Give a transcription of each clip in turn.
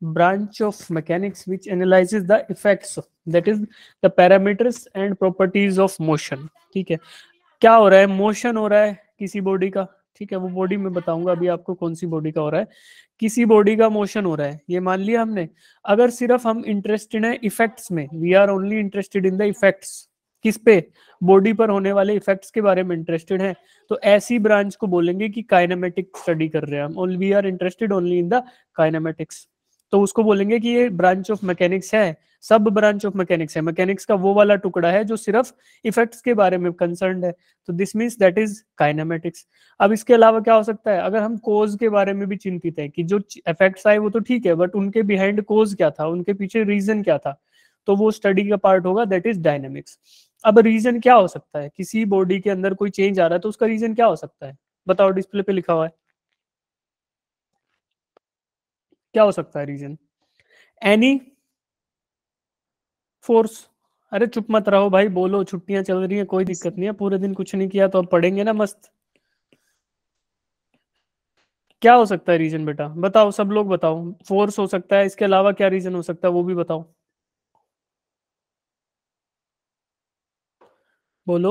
branch of mechanics which analyzes the effects that is the parameters and properties of motion ठीक है क्या हो रहा है मोशन हो रहा है किसी बॉडी का ठीक है वो बॉडी में बताऊंगा अभी आपको कौन सी बॉडी का हो रहा है किसी बॉडी का मोशन हो रहा है ये मान लिया हमने अगर सिर्फ हम इंटरेस्टेड हैं इफेक्ट्स में we are only interested in the effects किस पे बॉडी पर होने वाले इफेक्ट्स के बारे में इंटरेस्टेड हैं तो ऐसी ब्रांच को बोलेंगे कि काइनामेटिक्स स्टडी कर रहे हैं हम we are interested only in the kinematics तो उसको बोलेंगे कि ये ब्रांच ऑफ मैकेनिक्स है सब ब्रांच ऑफ मैकेनिक्स है मैकेनिक्स का वो वाला टुकड़ा है जो सिर्फ इफेक्ट्स के बारे में कंसर्न है तो this means that is kinematics अब इसके अलावा क्या हो सकता है अगर हम कोज के बारे में भी चिंतित है कि जो इफेक्ट्स आए वो तो ठीक है बट उनके बिहाइंड कोज क्या था उनके पीछे रीजन क्या था तो वो स्टडी का पार्ट होगा दैट इज डायनेमिक्स अब रीजन क्या हो सकता है किसी बॉडी के अंदर कोई चेंज आ रहा है तो उसका रीजन क्या हो सकता है बताओ डिस्प्ले पे लिखा हुआ है क्या हो सकता है रीजन एनी फोर्स अरे चुप मत रहो भाई बोलो छुट्टियां चल रही है कोई दिक्कत नहीं है पूरे दिन कुछ नहीं किया तो अब पढ़ेंगे ना मस्त क्या हो सकता है रीजन बेटा बताओ सब लोग बताओ फोर्स हो सकता है इसके अलावा क्या रीजन हो सकता है वो भी बताओ बोलो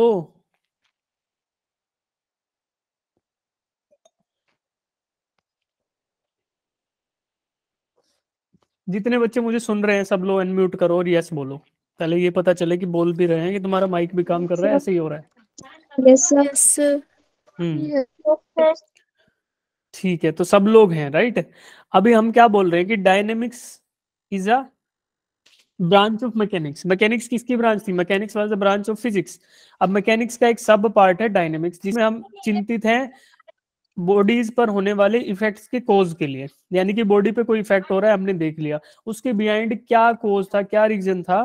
जितने बच्चे मुझे सुन रहे हैं सब लोग अनम्यूट करो और यस बोलो पहले ये पता चले कि बोल भी रहे हैं कि तुम्हारा माइक भी काम कर रहा है ऐसे ही हो रहा है यस हम्म। ठीक है तो सब लोग हैं राइट अभी हम क्या बोल रहे हैं कि dynamics is a branch of mechanics mechanics किसकी ब्रांच थी mechanics was a branch of physics अब मैकेनिक्स का एक सब पार्ट है डायनेमिक्स जिसमें हम चिंतित हैं बॉडीज पर होने वाले इफेक्ट्स के कोज के लिए यानी कि बॉडी पे कोई इफेक्ट हो रहा है हमने देख लिया उसके बिहाइंड क्या कोज था क्या रीजन था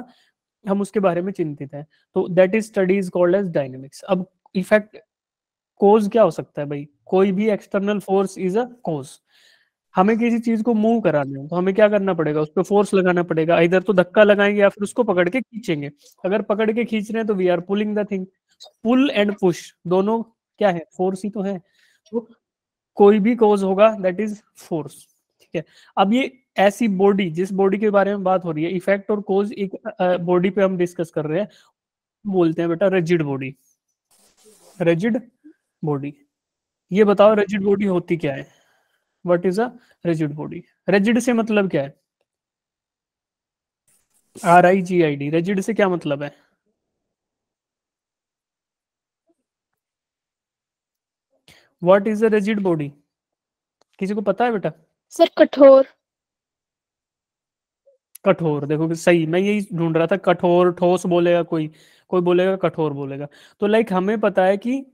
हम उसके बारे में चिंतित हैं तो that is studies called as dynamics अब इफेक्ट कोज क्या हो सकता है भाई कोई भी external force is a cause हमें किसी चीज को मूव कराना है तो हमें क्या करना पड़ेगा उस पर फोर्स लगाना पड़ेगा इधर तो धक्का लगाएंगे या फिर उसको पकड़ के खींचेंगे अगर पकड़ के खींच रहे हैं तो we are pulling the thing pull and push दोनों क्या है फोर्स ही तो है तो कोई भी कॉज होगा दैट इज फोर्स ठीक है अब ये ऐसी बॉडी जिस बॉडी के बारे में बात हो रही है इफेक्ट और कोज एक बॉडी पे हम डिस्कस कर रहे हैं बोलते हैं बेटा रेजिड बॉडी रेजिड बॉडी ये बताओ रेजिड बॉडी होती क्या है what is a rigid body rigid से मतलब क्या है R I G I D rigid से क्या मतलब है what is a rigid body किसी को पता है बेटा सर कठोर कठोर देखो सही मैं यही ढूंढ रहा था कठोर ठोस बोलेगा कोई कोई बोलेगा कठोर बोलेगा तो लाइक हमें पता है कि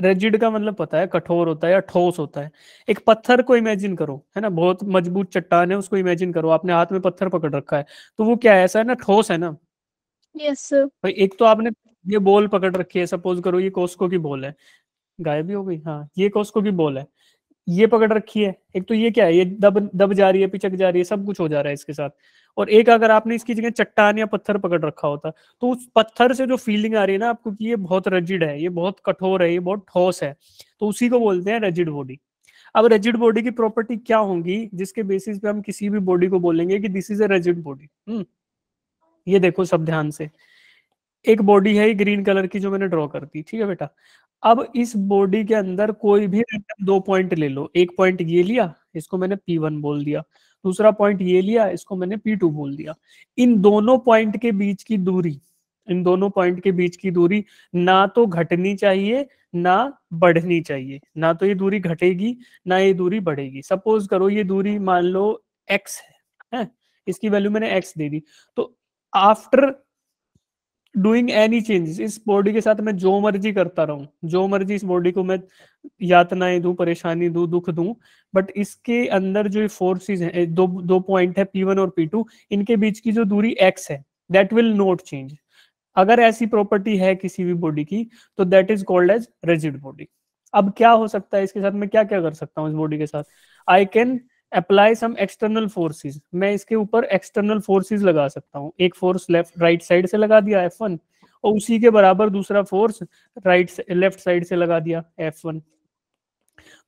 रेजिड का मतलब पता है कठोर होता है या ठोस होता है एक पत्थर को इमेजिन करो है ना बहुत मजबूत चट्टान है उसको इमेजिन करो आपने हाथ में पत्थर पकड़ रखा है तो वो क्या है ऐसा है ना ठोस है ना यस yes, सर भाई एक तो आपने ये बॉल पकड़ रखी है सपोज करो ये कोस्को की बॉल है गायब ही हो गई हाँ ये को भी बॉल है ये पकड़ रखी है एक तो ये क्या है ये दब दब जा रही है पिचक जा रही है सब कुछ हो जा रहा है इसके साथ और एक अगर आपने इसकी जगह चट्टान या पत्थर पकड़ रखा होता तो उस पत्थर से जो फीलिंग आ रही है ना आपको कि ये बहुत रजिड है ये बहुत कठोर है ये बहुत ठोस है तो उसी को बोलते हैं रजिड बॉडी अब रजिड बॉडी की प्रॉपर्टी क्या होंगी जिसके बेसिस पे हम किसी भी बॉडी को बोलेंगे कि this is a rigid body ये देखो सब ध्यान से एक बॉडी है ग्रीन कलर की जो मैंने ड्रॉ कर दी ठीक है बेटा अब इस बॉडी के अंदर कोई भी रैंडम दो पॉइंट ले लो एक पॉइंट ये लिया इसको मैंने पी वन बोल दिया दूसरा पॉइंट ये लिया इसको मैंने पी टू बोल दिया इन दोनों पॉइंट के बीच की दूरी इन दोनों पॉइंट के बीच की दूरी ना तो घटनी चाहिए ना बढ़नी चाहिए ना तो ये दूरी घटेगी ना ये दूरी बढ़ेगी सपोज करो ये दूरी मान लो एक्स है, है? इसकी वैल्यू मैंने एक्स दे दी तो आफ्टर डूइंग एनी चेंजेस इस बॉडी के साथ मैं जो मर्जी करता रहूं जो मर्जी इस बॉडी को मैं यातनाएं दू परेशानी दू दुख दू बट इसके अंदर जो फोर्सेस हैं दो दो पॉइंट है पी वन और पी टू इनके बीच की जो दूरी एक्स है दैट विल नॉट चेंज अगर ऐसी प्रॉपर्टी है किसी भी बॉडी की तो that is called as rigid body अब क्या हो सकता है इसके साथ मैं क्या क्या कर सकता हूँ इस बॉडी के साथ I can apply some external forces मैं इसके ऊपर एक्सटर्नल फोर्सेस लगा सकता हूँ एक फोर्स लेफ्ट राइट साइड से लगा दिया एफ वन और उसी के बराबर दूसरा फोर्स राइट लेफ्ट साइड से लगा दिया एफ वन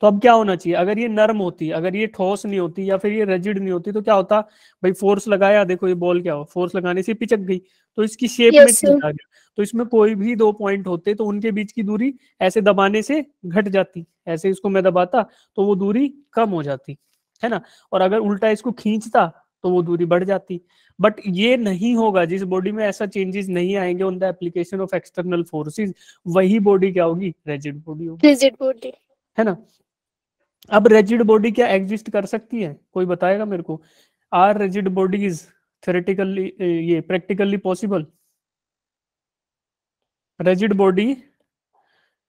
तो अब क्या होना चाहिए अगर ये नर्म होती अगर ये ठोस नहीं होती या फिर ये रजिड नहीं होती तो क्या होता भाई फोर्स लगाया देखो ये बॉल क्या हो फोर्स लगाने से पिचक गई तो इसकी शेप yes, में आ गया तो इसमें कोई भी दो पॉइंट होते तो उनके बीच की दूरी ऐसे दबाने से घट जाती ऐसे इसको मैं दबाता तो वो दूरी कम हो जाती है ना और अगर उल्टा इसको खींचता तो वो दूरी बढ़ जाती बट ये नहीं होगा जिस बॉडी में ऐसा चेंजेस नहीं आएंगे on the application of external forces वही बॉडी क्या होगी रेजिड बॉडी होगी रेजिड बॉडी है ना अब रेजिड बॉडी क्या एग्जिस्ट कर सकती है कोई बताएगा मेरे को आर रेजिड बॉडीज थ्योरेटिकली ये प्रैक्टिकली पॉसिबल रेजिड बॉडी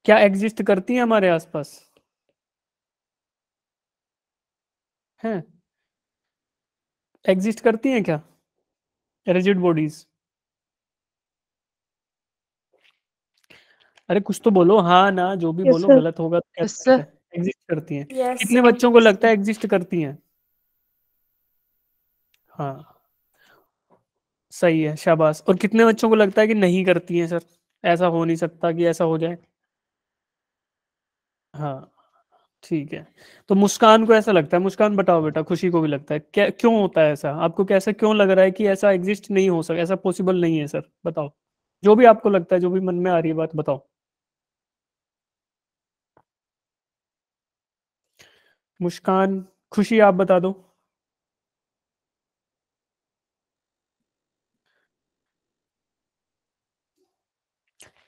क्या एग्जिस्ट करती है हमारे आसपास हैं एग्जिस्ट करती हैं क्या रिजिड बॉडीज अरे कुछ तो बोलो हाँ ना जो भी yes, बोलो sir. गलत होगा तो yes, एग्जिस्ट करती हैं yes, कितने बच्चों को लगता है एग्जिस्ट करती हैं हाँ सही है शाबाश और कितने बच्चों को लगता है कि नहीं करती हैं सर ऐसा हो नहीं सकता कि ऐसा हो जाए हाँ ठीक है तो मुस्कान को ऐसा लगता है मुस्कान बताओ बेटा खुशी को भी लगता है क्या क्यों होता है ऐसा आपको कैसा क्यों लग रहा है कि ऐसा एग्जिस्ट नहीं हो सकता ऐसा पॉसिबल नहीं है सर बताओ जो भी आपको लगता है जो भी मन में आ रही है बात बताओ मुस्कान खुशी आप बता दो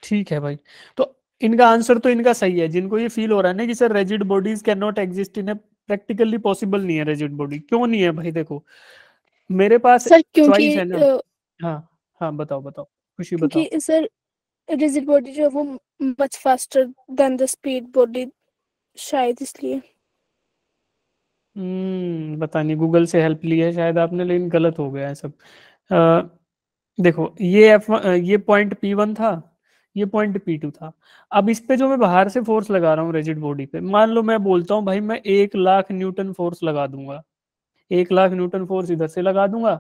ठीक है भाई तो इनका आंसर तो इनका सही है जिनको ये फील हो रहा है ना कि sir rigid bodies can not exist in practically possible नहीं है रेजिड बॉडी क्यों नहीं है भाई देखो मेरे पास सर क्योंकि है ना हाँ हाँ बताओ बताओ खुशी बताओ सर रेजिड बॉडी जो है वो much faster than the speed body शायद इसलिए हम्म पता नहीं गूगल से हेल्प ली है शायद आपने लेकिन गलत हो गया है सब आ, देखो ये एफ ये पॉइंट पी वन था ये पॉइंट पी टू था अब इस पे जो मैं बाहर से फोर्स लगा रहा हूँ रेजिड बॉडी पे मान लो मैं बोलता हूँ भाई मैं एक लाख न्यूटन फोर्स लगा दूंगा एक लाख न्यूटन फोर्स इधर से लगा दूंगा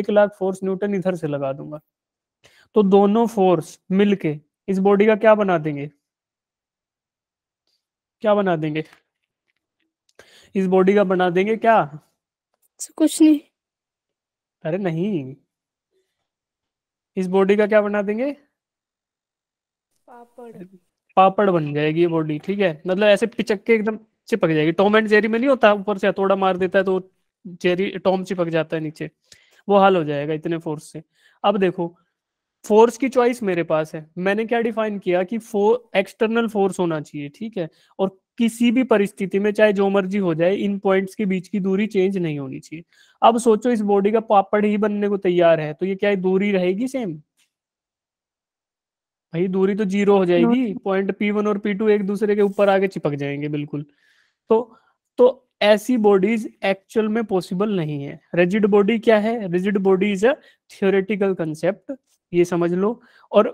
एक लाख फोर्स न्यूटन इधर से लगा दूंगा तो दोनों फोर्स मिलके इस बॉडी का क्या बना देंगे क्या बना देंगे इस बॉडी का बना देंगे क्या कुछ नहीं अरे नहीं इस बॉडी का क्या बना देंगे पापड़ पापड़ बन जाएगी बॉडी ठीक है मतलब ऐसे पिचक के एकदम चिपक जाएगी टॉम एंड जेरी में नहीं होता ऊपर से हथौड़ा मार देता है तो जेरी टॉम चिपक जाता है नीचे वो हाल हो जाएगा इतने फोर्स से अब देखो फोर्स की चॉइस मेरे पास है मैंने क्या डिफाइन किया कि फोर एक्सटर्नल फोर्स होना चाहिए ठीक है और किसी भी परिस्थिति में चाहे जो मर्जी हो जाए इन पॉइंट्स के बीच की दूरी चेंज नहीं होनी चाहिए अब सोचो इस बॉडी का पापड़ ही बनने को तैयार है तो ये क्या है? दूरी रहेगी सेम भाई दूरी तो जीरो हो जाएगी हाँ। पॉइंट पी वन और पी टू एक दूसरे के ऊपर आगे चिपक जाएंगे बिल्कुल तो तो ऐसी बॉडीज एक्चुअल में पॉसिबल नहीं है रिजिड बॉडी क्या है rigid body is a theoretical concept ये समझ लो और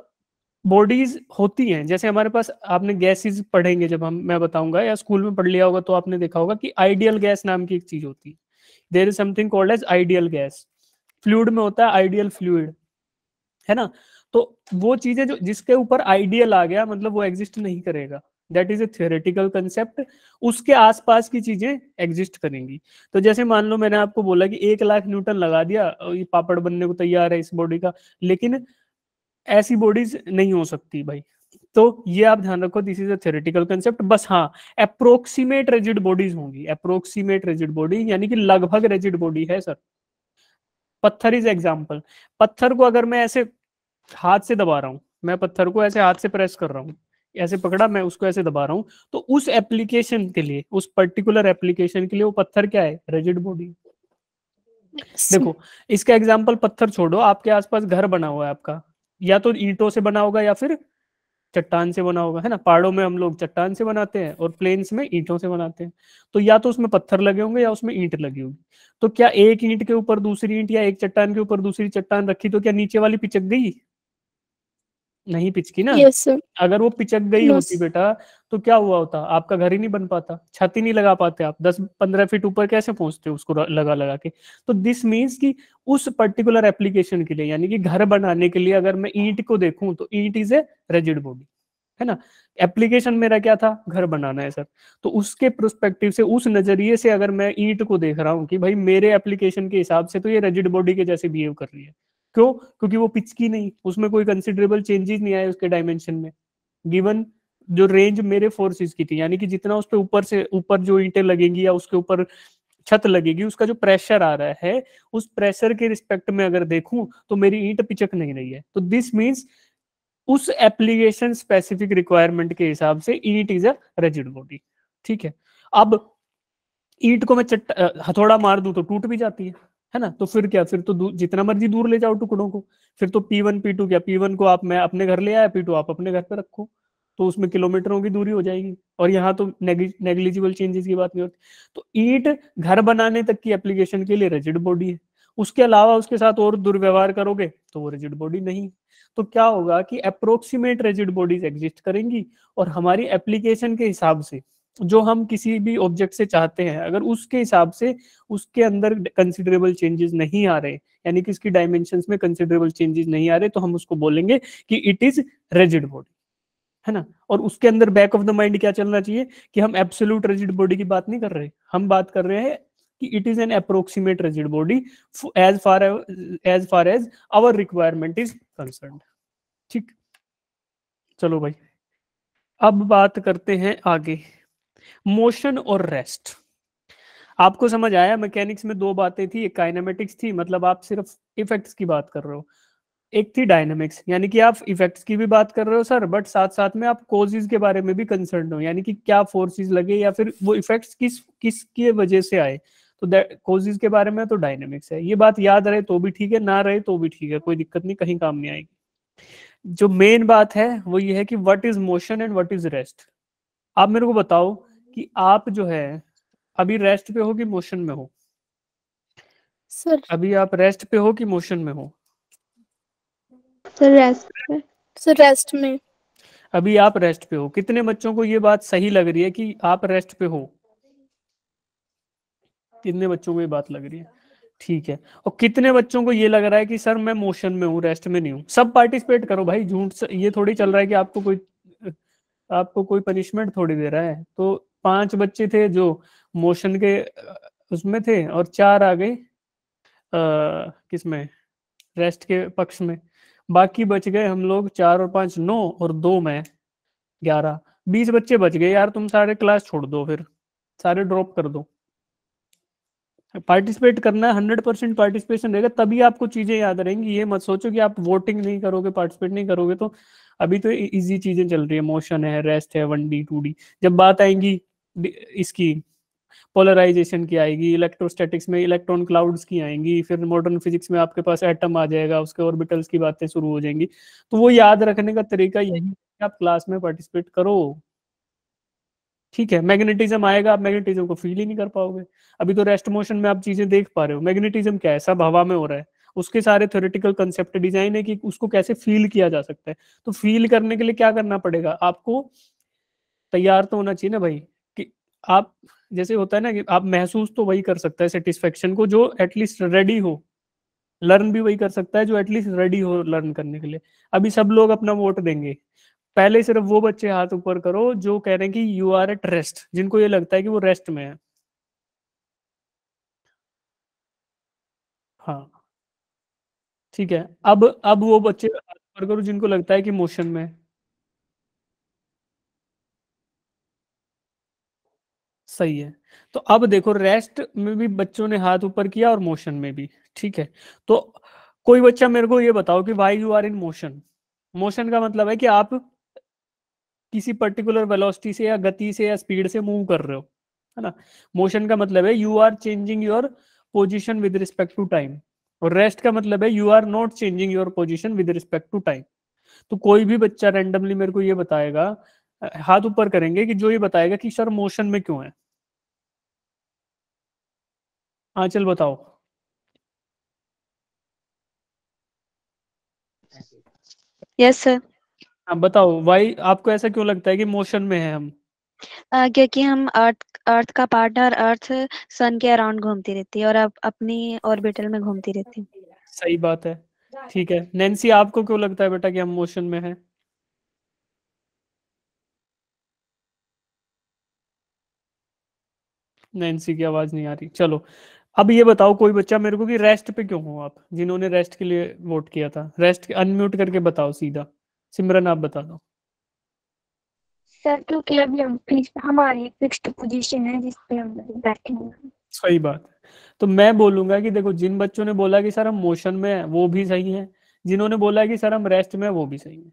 बॉडीज होती हैं जैसे हमारे पास आपने गैसेस पढ़ेंगे जब हम मैं बताऊंगा या स्कूल में पढ़ लिया होगा तो आपने देखा होगा कि आइडियल गैस नाम की एक चीज होती है there is something called as ideal gas fluid में होता है आइडियल फ्लूड है ना तो वो चीजें जो जिसके ऊपर आइडियल आ गया मतलब वो एग्जिस्ट नहीं करेगा that is a theoretical concept उसके आसपास की चीजें एग्जिस्ट करेंगी तो जैसे मान लो मैंने आपको बोला कि एक लाख न्यूटन लगा दिया ये पापड़ बनने को तैयार है इस बॉडी का लेकिन ऐसी बॉडीज नहीं हो सकती भाई तो ये आप ध्यान रखो this is a theoretical concept बस हाँ अप्रोक्सीमेट रेजिड बॉडीज होंगी अप्रोक्सीमेट रेजिड बॉडी यानी कि लगभग रेजिड बॉडी है सर पत्थर इज एग्जाम्पल पत्थर को अगर मैं ऐसे हाथ से दबा रहा हूँ मैं पत्थर को ऐसे हाथ से प्रेस कर रहा हूँ ऐसे पकड़ा मैं उसको ऐसे दबा रहा हूँ तो उस एप्लीकेशन के लिए उस पर्टिकुलर एप्लीकेशन के लिए वो पत्थर क्या है रेजिड बॉडी देखो इसका एग्जाम्पल पत्थर छोड़ो आपके आसपास घर बना हुआ है आपका या तो ईंटों से बना होगा या फिर चट्टान से बना होगा है ना पहाड़ों में हम लोग चट्टान से बनाते हैं और प्लेन्स में ईंटों से बनाते हैं तो या तो उसमें पत्थर लगे होंगे या उसमें ईंट लगी होगी तो क्या एक ईंट के ऊपर दूसरी ईंट या एक चट्टान के ऊपर दूसरी चट्टान रखी तो क्या नीचे वाली पिचक गई नहीं पिचकी ना yes, अगर वो पिचक गई yes. होती बेटा तो क्या हुआ होता आपका घर ही नहीं बन पाता छत ही नहीं लगा पाते आप दस पंद्रह फीट ऊपर कैसे पहुंचते उसको लगा लगा के तो दिस मीन्स कि उस पर्टिकुलर एप्लीकेशन के लिए यानी कि घर बनाने के लिए अगर मैं ईंट को देखूं तो ईंट इज ए रेजिड बॉडी है ना एप्लीकेशन मेरा क्या था घर बनाना है सर तो उसके प्रोस्पेक्टिव से उस नजरिए से अगर मैं ईंट को देख रहा हूँ कि भाई मेरे एप्लीकेशन के हिसाब से तो ये रेजिड बॉडी के जैसे बिहेव कर रही है क्यों क्योंकि वो पिच की नहीं उसमें कोई कंसिडरेबल चेंजेस नहीं आए उसके डायमेंशन में गिवन जो रेंज मेरे फोर्सेस की थी यानी कि जितना उस पर ऊपर से ऊपर जो ईंटें लगेंगी या उसके ऊपर छत लगेगी उसका जो प्रेशर आ रहा है उस प्रेशर के रिस्पेक्ट में अगर देखूं तो मेरी ईंट पिचक नहीं रही है तो दिस मीन्स उस एप्लीकेशन स्पेसिफिक रिक्वायरमेंट के हिसाब से it is a rigid body ठीक है अब ईट को मैं चट हथौड़ा मार दूं तो टूट भी जाती है है ना तो फिर क्या फिर तो जितना मर्जी दूर ले जाओ टुकड़ों को फिर तो पी वन पी टू क्या पी वन को आप मैं अपने घर ले आया पी टू आप अपने घर पे रखो तो उसमें किलोमीटरों की दूरी हो जाएगी और यहाँ तो नेग्लिजिबल चेंजेस की बात नहीं होती तो ईट घर बनाने तक की एप्लीकेशन के लिए रिजिड बॉडी है उसके अलावा उसके साथ और दुर्व्यवहार करोगे तो वो रिजिड बॉडी नहीं तो क्या होगा कि अप्रोक्सीमेट रिजिड बॉडीज एग्जिस्ट करेंगी और हमारी एप्लीकेशन के हिसाब से जो हम किसी भी ऑब्जेक्ट से चाहते हैं अगर उसके हिसाब से उसके अंदर कंसिडरेबल चेंजेस नहीं आ रहे यानी कि इसकी डायमेंशन में कंसिडरेबल चेंजेस नहीं आ रहे तो हम उसको बोलेंगे कि इट इज रेजिड बॉडी है ना और उसके अंदर बैक ऑफ द माइंड क्या चलना चाहिए कि हम एब्सोल्यूट रेजिड बॉडी की बात नहीं कर रहे हम बात कर रहे हैं कि it is an approximate rigid body as far as far as our requirement is concern ठीक चलो भाई अब बात करते हैं आगे मोशन और रेस्ट आपको समझ आया मैकेनिक्स में दो बातें थी एक काइनामेटिक्स थी मतलब आप सिर्फ इफेक्ट्स की बात कर रहे हो एक थी डायनेमिक्स यानी कि आप इफेक्ट्स की भी बात कर रहे हो सर बट साथ साथ में आप कोजिज के बारे में भी कंसर्न हो यानी कि क्या फोर्सिस लगे या फिर वो इफेक्ट्स किस किस की वजह से आए तो कोजिज के बारे में तो डायनेमिक्स है ये बात याद रहे तो भी ठीक है ना रहे तो भी ठीक है कोई दिक्कत नहीं कहीं काम नहीं आएगी जो मेन बात है वो ये है कि what is motion and what is rest आप मेरे को बताओ कि आप जो है अभी रेस्ट पे हो कि मोशन में हो सर अभी आप रेस्ट पे हो कि मोशन में हो सर रेस्ट पे सर रेस्ट में अभी आप रेस्ट पे हो कितने बच्चों को ये बात सही लग रही है कि आप रेस्ट पे हो कितने बच्चों को ये बात लग रही है ठीक है और कितने बच्चों को ये लग रहा है कि सर मैं मोशन में हूँ रेस्ट में नहीं हूँ सब पार्टिसिपेट करो भाई झूठ ये थोड़ी चल रहा है कि आपको कोई आपको कोई पनिशमेंट थोड़ी दे रहा है तो पांच बच्चे थे जो मोशन के उसमें थे और चार आ गए किसमें रेस्ट के पक्ष में बाकी बच गए हम लोग चार और पांच नौ और दो में ग्यारह बीस बच्चे बच गए यार तुम सारे क्लास छोड़ दो फिर सारे ड्रॉप कर दो पार्टिसिपेट करना है हंड्रेड परसेंट पार्टिसिपेशन रहेगा तभी आपको चीजें याद रहेंगी ये मत सोचो कि आप वोटिंग नहीं करोगे पार्टिसिपेट नहीं करोगे तो अभी तो इजी चीजें चल रही है मोशन है रेस्ट है वन डी टू डी जब बात आएंगी इसकी पोलराइजेशन की आएगी इलेक्ट्रोस्टैटिक्स में इलेक्ट्रॉन क्लाउड्स की आएंगी फिर मॉडर्न फिजिक्स में आपके पास एटम आ जाएगा उसके ऑर्बिटल्स की बातें शुरू हो जाएंगी तो वो याद रखने का तरीका यही आप क्लास में पार्टिसिपेट करो ठीक है मैग्नेटिज्म आएगा आप मैग्नेटिज्म को फील ही नहीं कर पाओगे अभी तो रेस्ट मोशन में आप चीजें देख पा रहे हो मैग्नेटिज्म क्या है सब हवा में हो रहा है उसके सारे थ्योरेटिकल कंसेप्ट डिजाइन है कि उसको कैसे फील किया जा सकता है तो फील करने के लिए क्या करना पड़ेगा आपको तैयार तो होना चाहिए ना भाई आप जैसे होता है ना कि आप महसूस तो वही कर सकता है सेटिस्फेक्शन को जो एटलीस्ट रेडी हो लर्न भी वही कर सकता है जो एटलीस्ट रेडी हो लर्न करने के लिए अभी सब लोग अपना वोट देंगे पहले सिर्फ वो बच्चे हाथ ऊपर करो जो कह रहे हैं कि यू आर एट रेस्ट जिनको ये लगता है कि वो रेस्ट में है हाँ ठीक है अब अब वो बच्चे हाथ ऊपर करो जिनको लगता है कि मोशन में है सही है तो अब देखो रेस्ट में भी बच्चों ने हाथ ऊपर किया और मोशन में भी ठीक है तो कोई बच्चा मेरे को ये बताओ कि why you are in motion motion का मतलब है कि आप किसी पर्टिकुलर वेलोसिटी से या गति से या स्पीड से मूव कर रहे हो है ना मोशन का मतलब है you are changing your position with respect to time और रेस्ट का मतलब है you are not changing your position with respect to time तो कोई भी बच्चा रेंडमली मेरे को ये बताएगा हाथ ऊपर करेंगे कि जो ये बताएगा कि सर मोशन में क्यों है हाँ चल बताओ यस सर हाँ बताओ वाई आपको ऐसा क्यों लगता है कि मोशन में है हम Uh, क्योंकि हम अर्थ अर्थ का पार्टनर अर्थ सन के अराउंड घूमती रहती है और अब अपनी ऑर्बिटल में घूमती रहती है सही बात है ठीक है नैन्सी आपको क्यों लगता है बेटा कि हम मोशन में हैं नैन्सी की आवाज नहीं आ रही चलो अब ये बताओ कोई बच्चा मेरे को कि रेस्ट पे क्यों हो आप जिन्होंने रेस्ट के लिए वोट किया था रेस्ट अनम्यूट करके बताओ सीधा सिमरन आप बता दो सर क्योंकि अभी हम हमारी फिक्स्ड पोजीशन है जिस पे हम हैं सही बात तो मैं बोलूंगा कि देखो जिन बच्चों ने बोला कि सर हम मोशन में है वो भी सही है जिन्होंने बोला कि सर हम रेस्ट में वो भी सही है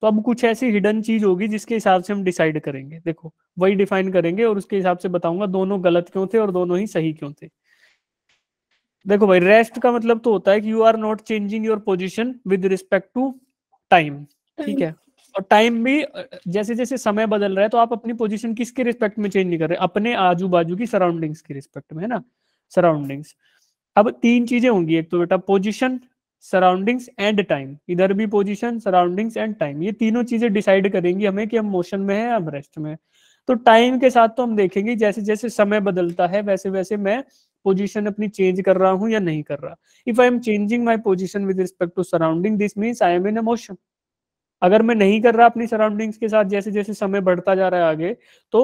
तो अब कुछ ऐसी हिडन चीज होगी जिसके हिसाब से हम डिसाइड करेंगे देखो वही डिफाइन करेंगे और उसके हिसाब से बताऊंगा दोनों गलत क्यों थे और दोनों ही सही क्यों थे देखो भाई रेस्ट का मतलब तो होता है कि you are not changing your position with respect to time ठीक है और टाइम भी जैसे जैसे समय बदल रहा है तो आप अपनी पोजिशन किसके रिस्पेक्ट में चेंज नहीं कर रहे अपने आजू बाजू की सराउंडिंग्स के रिस्पेक्ट में है ना सराउंडिंग्स अब तीन चीजें होंगी एक तो बेटा पोजिशन सराउंडिंग्स एंड टाइम इधर भी पोजिशन सराउंडिंग्स एंड टाइम ये तीनों चीजें डिसाइड करेंगी हमें कि हम मोशन में है हम रेस्ट में है तो टाइम के साथ तो हम देखेंगे जैसे जैसे समय बदलता है वैसे वैसे मैं पोजिशन अपनी चेंज कर रहा हूं या नहीं कर रहा if I am changing my position with respect to surrounding this means I am in emotion अगर मैं नहीं कर रहा अपनी सराउंडिंग्स के साथ जैसे जैसे समय बढ़ता जा रहा है आगे तो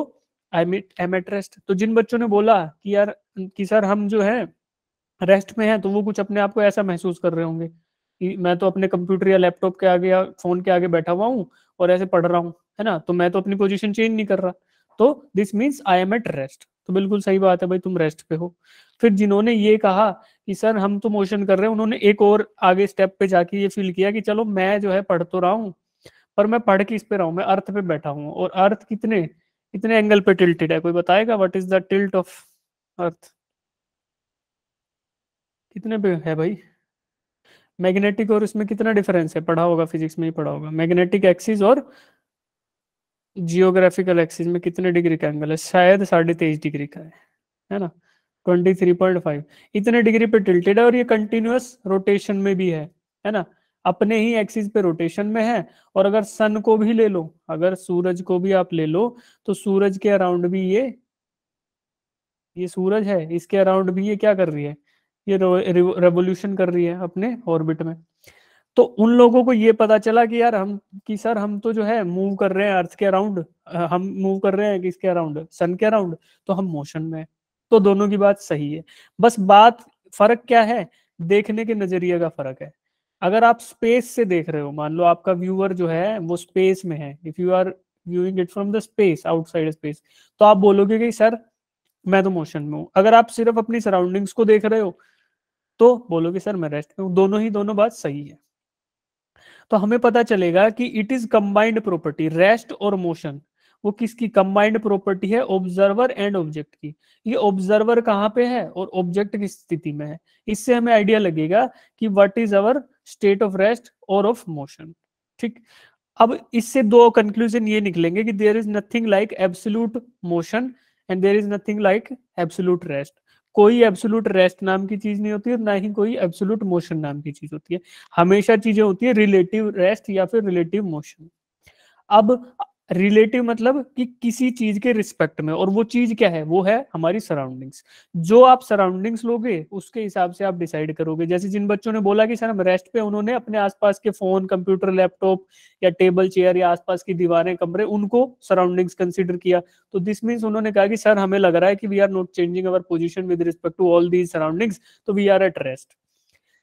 आई एम एट रेस्ट तो जिन बच्चों ने बोला कि यार कि सर हम जो है रेस्ट में है तो वो कुछ अपने आप को ऐसा महसूस कर रहे होंगे कि मैं तो अपने कंप्यूटर या लैपटॉप के आगे या फोन के आगे बैठा हुआ हूँ और ऐसे पढ़ रहा हूँ है ना तो मैं तो अपनी पोजिशन चेंज नहीं कर रहा तो this means I am at rest तो बिल्कुल सही बात है भाई तुम रेस्ट पे हो फिर जिन्होंने ये कहा कि सर हम तो मोशन कर रहे हैं उन्होंने एक और आगे स्टेप पे जाके ये फील किया कि चलो मैं जो है पढ़ तो रहा हूँ पर मैं पढ़ के इस पे रहा हूँ मैं अर्थ पे बैठा हूँ और अर्थ कितने कितने एंगल पे टिल्टेड है कोई बताएगा what is the tilt of earth कितने पे है भाई मैग्नेटिक और इसमें कितना डिफरेंस है पढ़ा होगा फिजिक्स में ही पढ़ा होगा मैग्नेटिक एक्सिस और जियोग्राफिकल एक्सिस में कितने डिग्री का एंगल है शायद साढ़े तेईस डिग्री का है है ना 23.5 इतने डिग्री पे टिल्टेड है और ये कंटिन्यूस रोटेशन में भी है है ना अपने ही एक्सिस पे रोटेशन में है और अगर सन को भी ले लो अगर सूरज को भी आप ले लो तो सूरज के अराउंड भी ये ये सूरज है इसके अराउंड भी ये क्या कर रही है ये रेवोल्यूशन कर रही है अपने ऑर्बिट में तो उन लोगों को ये पता चला कि यार हम कि सर हम तो जो है मूव कर रहे हैं अर्थ के अराउंड हम मूव कर रहे हैं किसके अराउंड सन के अराउंड तो हम मोशन में तो दोनों की बात सही है बस बात फर्क क्या है देखने के नजरिए का फर्क है अगर आप स्पेस से देख रहे हो मान लो आपका व्यूअर जो है वो स्पेस में है if you are viewing it from the space outside space तो आप बोलोगे कि सर मैं तो मोशन में हूँ अगर आप सिर्फ अपनी सराउंडिंग्स को देख रहे हो तो बोलोगे सर मैं रेस्ट में हूं दोनों ही दोनों बात सही है तो हमें पता चलेगा कि it is combined property rest और मोशन वो किसकी कंबाइंड प्रॉपर्टी है ऑब्जर्वर एंड ऑब्जेक्ट की ये ऑब्जर्वर कहाँ पे है और ऑब्जेक्ट किस स्थिति में है इससे हमें आइडिया लगेगा कि what is our state of rest और ऑफ मोशन ठीक अब इससे दो कंक्लूजन ये निकलेंगे कि there is nothing like absolute motion and there is nothing like absolute rest कोई एब्सोलूट रेस्ट नाम की चीज नहीं होती है ना ही कोई एब्सोलूट मोशन नाम की चीज होती है हमेशा चीजें होती है रिलेटिव रेस्ट या फिर रिलेटिव मोशन अब रिलेटिव मतलब कि किसी चीज के रिस्पेक्ट में और वो चीज क्या है वो है हमारी सराउंडिंग्स जो आप सराउंडिंग्स लोगे उसके हिसाब से आप डिसाइड करोगे जैसे जिन बच्चों ने बोला कि सर हम रेस्ट पे उन्होंने अपने आसपास के फोन कंप्यूटर लैपटॉप या टेबल चेयर या आसपास की दीवारें कमरे उनको सराउंडिंग्स कंसिडर किया तो दिस मीन्स उन्होंने कहा कि सर हमें लग रहा है कि we are not changing our position with respect to all these surroundings तो वी आर एट रेस्ट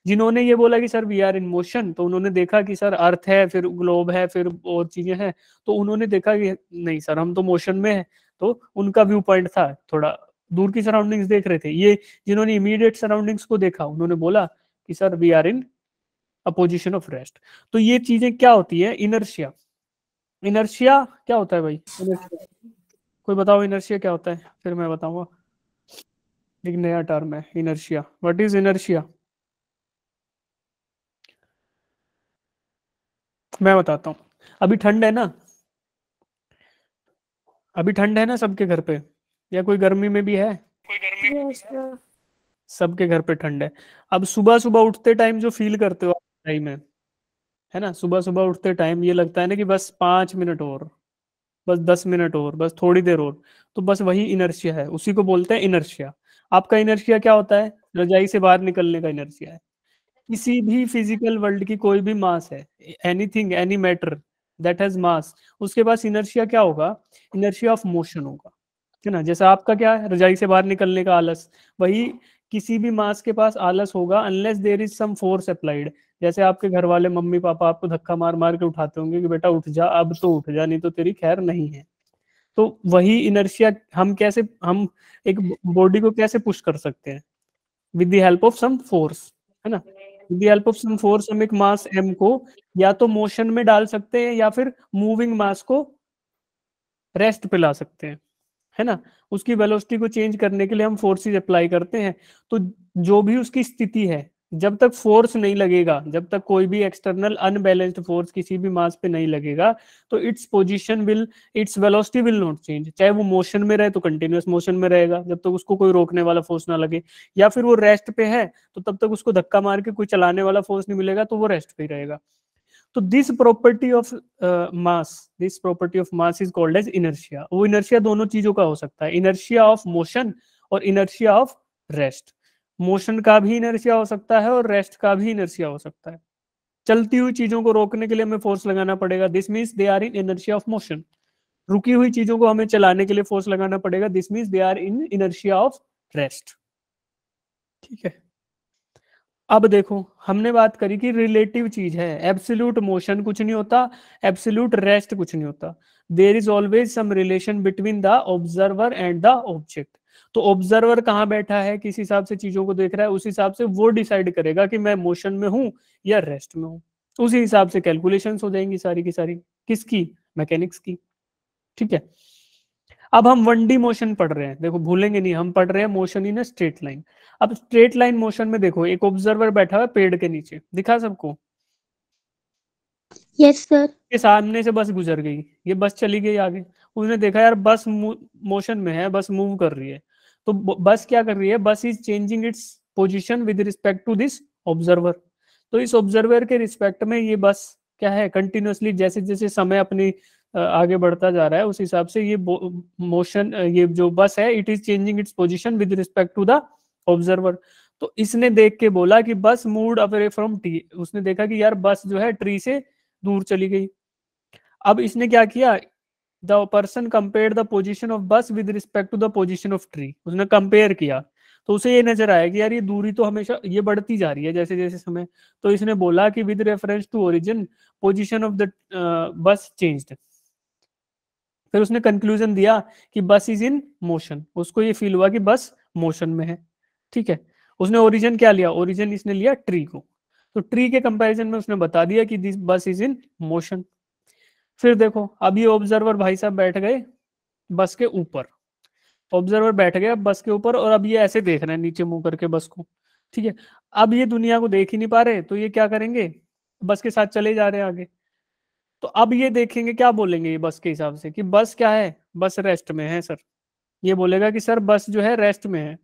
जिन्होंने ये बोला कि sir we are in motion तो उन्होंने देखा कि सर अर्थ है फिर ग्लोब है फिर और चीजें हैं तो उन्होंने देखा कि नहीं सर हम तो मोशन में है तो उनका व्यू पॉइंट था थोड़ा दूर की सराउंडिंग्स देख रहे थे ये जिन्होंने इमीडिएट सराउंडिंग्स को देखा उन्होंने बोला कि sir we are in opposition of rest तो ये चीजें क्या होती है इनर्शिया इनर्शिया क्या होता है भाई इनर्शिया कोई बताओ इनर्शिया क्या होता है फिर मैं बताऊंगा एक नया टर्म है इनर्शिया व्हाट इज इनर्शिया मैं बताता हूँ अभी ठंड है ना अभी ठंड है ना सबके घर पे या कोई गर्मी में भी है सबके घर पे ठंड है अब सुबह सुबह उठते टाइम जो फील करते हो टाइम है है ना सुबह सुबह उठते टाइम ये लगता है ना कि बस पांच मिनट और बस दस मिनट और बस थोड़ी देर और तो बस वही इनर्शिया है उसी को बोलते हैं इनर्शिया आपका इनर्शिया क्या होता है रजाई से बाहर निकलने का इनर्शिया है किसी भी फिजिकल वर्ल्ड की कोई भी मास है anything any matter that has mass उसके पास इनर्शिया क्या होगा इनर्शिया ऑफ मोशन होगा है ना जैसा आपका क्या है रजाई से बाहर निकलने का आलस वही किसी भी मास के पास आलस होगा unless there is some force applied जैसे आपके घर वाले मम्मी पापा आपको धक्का मार मार के उठाते होंगे कि बेटा उठ जा अब तो उठ जा नहीं तो तेरी खैर नहीं है तो वही इनर्शिया हम कैसे हम एक बॉडी को कैसे पुश कर सकते हैं with the help of some force है ना the हम एक मास m को या तो मोशन में डाल सकते हैं या फिर मूविंग मास को रेस्ट पे ला सकते हैं है ना उसकी वेलोसिटी को चेंज करने के लिए हम फोर्सेस अप्लाई करते हैं तो जो भी उसकी स्थिति है जब तक फोर्स नहीं लगेगा जब तक कोई भी एक्सटर्नल अनबैलेंस्ड फोर्स किसी भी मास पे नहीं लगेगा तो its position will its velocity will not change चाहे वो मोशन में रहे तो कंटिन्यूस मोशन में रहेगा जब तक उसको कोई रोकने वाला फोर्स ना लगे या फिर वो रेस्ट पे है तो तब तक उसको धक्का मार के कोई चलाने वाला फोर्स नहीं मिलेगा तो वो रेस्ट पे ही रहेगा तो this property of mass this property of mass is called as inertia वो इनर्शिया दोनों चीजों का हो सकता है इनर्शिया ऑफ मोशन और इनर्शिया ऑफ रेस्ट मोशन का भी इनर्शिया हो सकता है और रेस्ट का भी इनर्शिया हो सकता है चलती हुई चीजों को रोकने के लिए हमें फोर्स लगाना पड़ेगा this means they are in inertia of motion रुकी हुई चीजों को हमें चलाने के लिए फोर्स लगाना पड़ेगा this means they are in inertia of rest ठीक है अब देखो हमने बात करी कि रिलेटिव चीज है एब्सोल्यूट मोशन कुछ नहीं होता एब्सोल्यूट रेस्ट कुछ नहीं होता there is always some relation between the observer and the object तो ऑब्जर्वर कहाँ बैठा है किस हिसाब से चीजों को देख रहा है उस हिसाब से वो डिसाइड करेगा कि मैं मोशन में हूँ या रेस्ट में हूँ उसी हिसाब से कैलकुलेशन हो जाएंगी सारी की सारी किसकी मैकेनिक्स की ठीक है अब हम वन डी मोशन पढ़ रहे हैं देखो भूलेंगे नहीं हम पढ़ रहे हैं मोशन इन स्ट्रेट लाइन अब स्ट्रेट लाइन मोशन में देखो एक ऑब्जर्वर बैठा हुआ पेड़ के नीचे दिखा सबको यस सर ये सामने से बस गुजर गई ये बस चली गई आगे उसने देखा यार बस मोशन में है बस मूव कर रही है तो बस क्या कर रही है bus is changing its position with respect to this observer तो इस ऑब्जर्वर के रिस्पेक्ट में ये बस क्या है कंटिन्यूसली जैसे जैसे समय अपनी आगे बढ़ता जा रहा है उस हिसाब से ये मोशन ये जो बस है it is changing its position with respect to the observer तो इसने देख के बोला कि बस मूड अवे फ्रॉम टी उसने देखा कि यार बस जो है ट्री से दूर चली गई अब इसने क्या किया the person compare the position of bus with respect to the position of tree उसने कंपेयर किया तो उसे ये नजर आया कि यार ये दूरी तो हमेशा ये बढ़ती जा रही है जैसे जैसे समय तो इसने बोला कि with reference to origin position of the bus change फिर उसने कंक्लूजन दिया कि बस इज इन मोशन उसको ये फील हुआ कि बस मोशन में है ठीक है उसने ओरिजिन क्या लिया ओरिजिन इसने लिया ट्री को तो ट्री के कंपैरिजन में उसने बता दिया कि this bus is in motion फिर देखो अब ये ऑब्जर्वर भाई साहब बैठ गए बस के ऊपर ऑब्जर्वर बैठ गया बस के ऊपर और अब ये ऐसे देख रहे हैं नीचे मुंह करके बस को ठीक है अब ये दुनिया को देख ही नहीं पा रहे तो ये क्या करेंगे बस के साथ चले जा रहे हैं आगे तो अब ये देखेंगे क्या बोलेंगे ये बस के हिसाब से कि बस क्या है बस रेस्ट में है सर ये बोलेगा कि सर बस जो है रेस्ट में है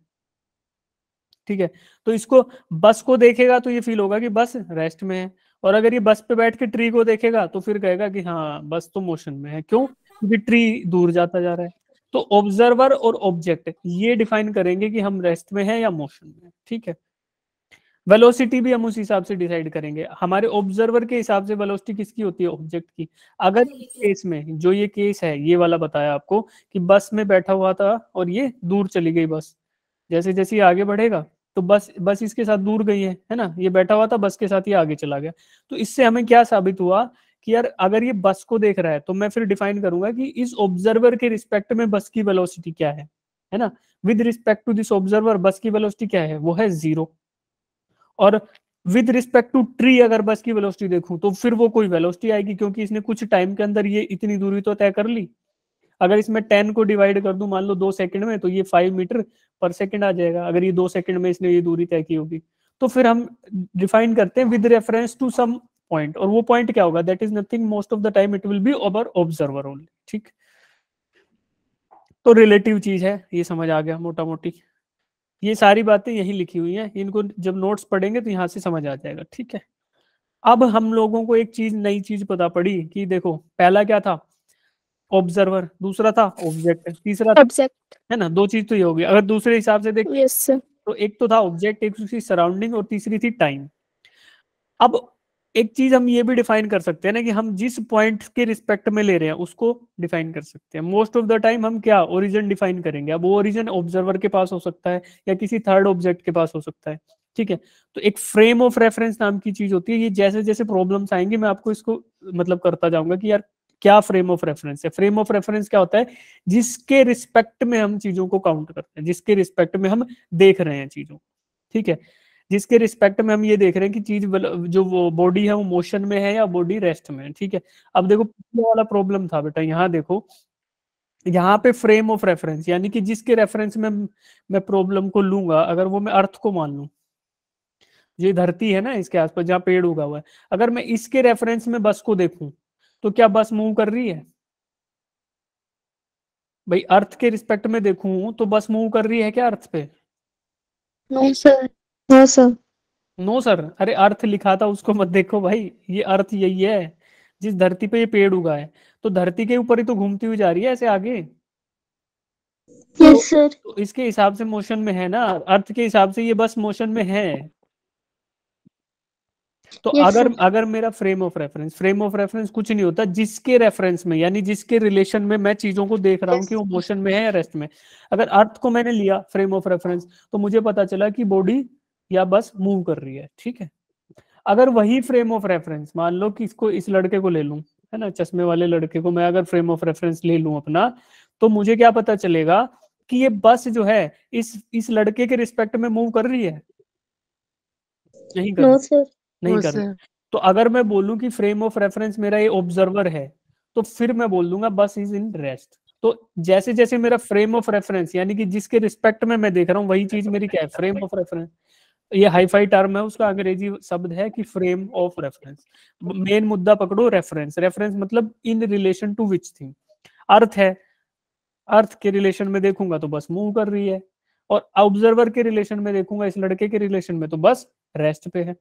ठीक है तो इसको बस को देखेगा तो ये फील होगा कि बस रेस्ट में है और अगर ये बस पे बैठ के ट्री को देखेगा तो फिर कहेगा कि हाँ बस तो मोशन में है क्यों क्योंकि ट्री दूर जाता जा रहा है तो ऑब्जर्वर और ऑब्जेक्ट ये डिफाइन करेंगे कि हम रेस्ट में है या मोशन में ठीक है वेलोसिटी भी हम उस हिसाब से डिसाइड करेंगे हमारे ऑब्जर्वर के हिसाब से वेलोसिटी किसकी होती है ऑब्जेक्ट की अगर केस में जो ये केस है ये वाला बताया आपको कि बस में बैठा हुआ था और ये दूर चली गई बस जैसे जैसे आगे बढ़ेगा तो बस बस इसके साथ दूर गई है है ना ये बैठा हुआ था बस के साथ ही आगे चला गया तो इससे हमें क्या साबित हुआ कि यार अगर ये बस को देख रहा है तो मैं फिर डिफाइन करूंगा कि इस ऑब्जर्वर के रिस्पेक्ट में बस की वेलोसिटी क्या है है ना with respect to this observer bus की वेलोसिटी क्या है वो है जीरो और विद रिस्पेक्ट टू ट्री अगर बस की वेलोसिटी देखूं तो फिर वो कोई वेलोसिटी आएगी क्योंकि इसने कुछ टाइम के अंदर ये इतनी दूरी तो तय कर ली अगर इसमें टेन को डिवाइड कर दूं मान लो दो सेकंड में तो ये फाइव मीटर पर सेकंड आ जाएगा अगर ये दो सेकंड में इसने ये दूरी तय की होगी तो फिर हम डिफाइन करते हैं with reference to some point और वो पॉइंट क्या होगा that is nothing most of the time it will be over observer only ठीक तो रिलेटिव चीज है ये समझ आ गया मोटा मोटी ये सारी बातें यही लिखी हुई हैं इनको जब नोट्स पढ़ेंगे तो यहाँ से समझ आ जाएगा ठीक है अब हम लोगों को एक चीज नई चीज पता पड़ी कि देखो पहला क्या था ऑब्जर्वर दूसरा था ऑब्जेक्ट तीसरा ऑब्जेक्ट है ना दो चीज तो ये होगी अगर दूसरे हिसाब से देखिए yes, तो एक तो था ऑब्जेक्ट एक उसकी सराउंडिंग और तीसरी थी टाइम अब एक चीज हम ये भी डिफाइन कर सकते हैं ना कि हम जिस पॉइंट के रिस्पेक्ट में ले रहे हैं उसको डिफाइन कर सकते हैं मोस्ट ऑफ द टाइम हम क्या ओरिजिन डिफाइन करेंगे अब वो ओरिजिन ऑब्जर्वर के पास हो सकता है या किसी थर्ड ऑब्जेक्ट के पास हो सकता है ठीक है तो एक फ्रेम ऑफ रेफरेंस नाम की चीज होती है ये जैसे जैसे प्रॉब्लम्स आएंगे मैं आपको इसको मतलब करता जाऊंगा कि यार क्या फ्रेम ऑफ रेफरेंस है फ्रेम ऑफ रेफरेंस क्या होता है जिसके रिस्पेक्ट में हम चीजों को काउंट करते हैं जिसके रिस्पेक्ट में हम देख रहे हैं चीजों ठीक है जिसके रिस्पेक्ट में हम ये देख रहे हैं कि चीज मतलब जो वो बॉडी है वो मोशन में है या बॉडी रेस्ट में है ठीक है अब देखो पिछले वाला प्रॉब्लम था बेटा यहाँ देखो यहाँ पे फ्रेम ऑफ रेफरेंस यानी कि जिसके रेफरेंस में मैं प्रॉब्लम को लूंगा अगर वो मैं अर्थ को मान लू ये धरती है ना इसके आसपास जहाँ पेड़ उगा हुआ है अगर मैं इसके रेफरेंस में बस को देखूं तो क्या बस मूव कर रही है भाई अर्थ के रिस्पेक्ट में देखूं तो बस मूव कर रही है क्या अर्थ पे no sir no sir no sir अरे अर्थ लिखा था उसको मत देखो भाई ये अर्थ यही है जिस धरती पे ये पेड़ उगा है तो धरती के ऊपर ही तो घूमती हुई जा रही है ऐसे आगे यस सर तो इसके हिसाब से मोशन में है ना अर्थ के हिसाब से ये बस मोशन में है तो yes, अगर sir. अगर मेरा frame of reference frame of reference कुछ नहीं होता जिसके रेफरेंस में यानी जिसके रिलेशन में मैं चीजों को देख रहा हूँ yes. कि वो मोशन में है या रेस्ट में अगर अर्थ को मैंने लिया फ्रेम ऑफ रेफरेंस तो मुझे पता चला कि बॉडी या बस मूव कर रही है ठीक है अगर वही फ्रेम ऑफ रेफरेंस मान लो कि इसको इस लड़के को ले लू है ना चश्मे वाले लड़के को मैं अगर फ्रेम ऑफ रेफरेंस ले लू अपना तो मुझे क्या पता चलेगा कि ये बस जो है इस इस लड़के के रिस्पेक्ट में मूव कर रही है नहीं कर no, नहीं करना तो अगर मैं बोलूं कि फ्रेम ऑफ रेफरेंस मेरा ये ऑब्जर्वर है तो फिर मैं बोल दूंगा बस इज इन रेस्ट तो जैसे जैसे मेरा फ्रेम ऑफ रेफरेंस यानी कि जिसके रिस्पेक्ट में मैं देख रहा हूँ वही चीज मेरी क्या है फ्रेम ऑफ रेफरेंस ये हाईफाई टर्म है उसका अंग्रेजी शब्द है कि फ्रेम ऑफ रेफरेंस मेन मुद्दा पकड़ो रेफरेंस रेफरेंस मतलब in relation to which thing earth है अर्थ के रिलेशन में देखूंगा तो बस मूव कर रही है और ऑब्जर्वर के रिलेशन में देखूंगा इस लड़के के रिलेशन में तो बस रेस्ट पे है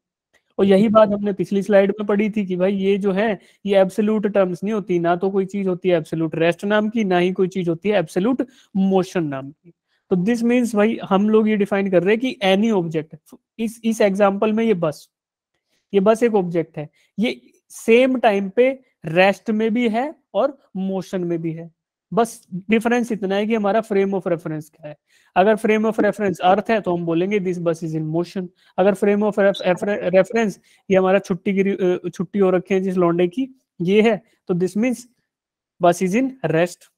और यही हम्म। बात हमने पिछली स्लाइड में पढ़ी थी कि भाई ये जो है ये एब्सोल्यूट टर्म्स नहीं होती ना तो कोई चीज होती है एब्सोल्यूट रेस्ट नाम की ना ही कोई चीज होती है एब्सोल्यूट मोशन नाम की तो दिस मीन्स भाई हम लोग ये डिफाइन कर रहे हैं कि एनी ऑब्जेक्ट इस इस एग्जाम्पल में ये बस ये बस एक ऑब्जेक्ट है ये सेम टाइम पे रेस्ट में भी है और मोशन में भी है बस डिफरेंस इतना है कि हमारा फ्रेम ऑफ रेफरेंस क्या है अगर फ्रेम ऑफ रेफरेंस अर्थ है तो हम बोलेंगे this bus is in motion अगर फ्रेम ऑफ रेफरेंस ये हमारा छुट्टी की छुट्टी हो रखी है जिस लौंडे की ये है तो this means bus is in rest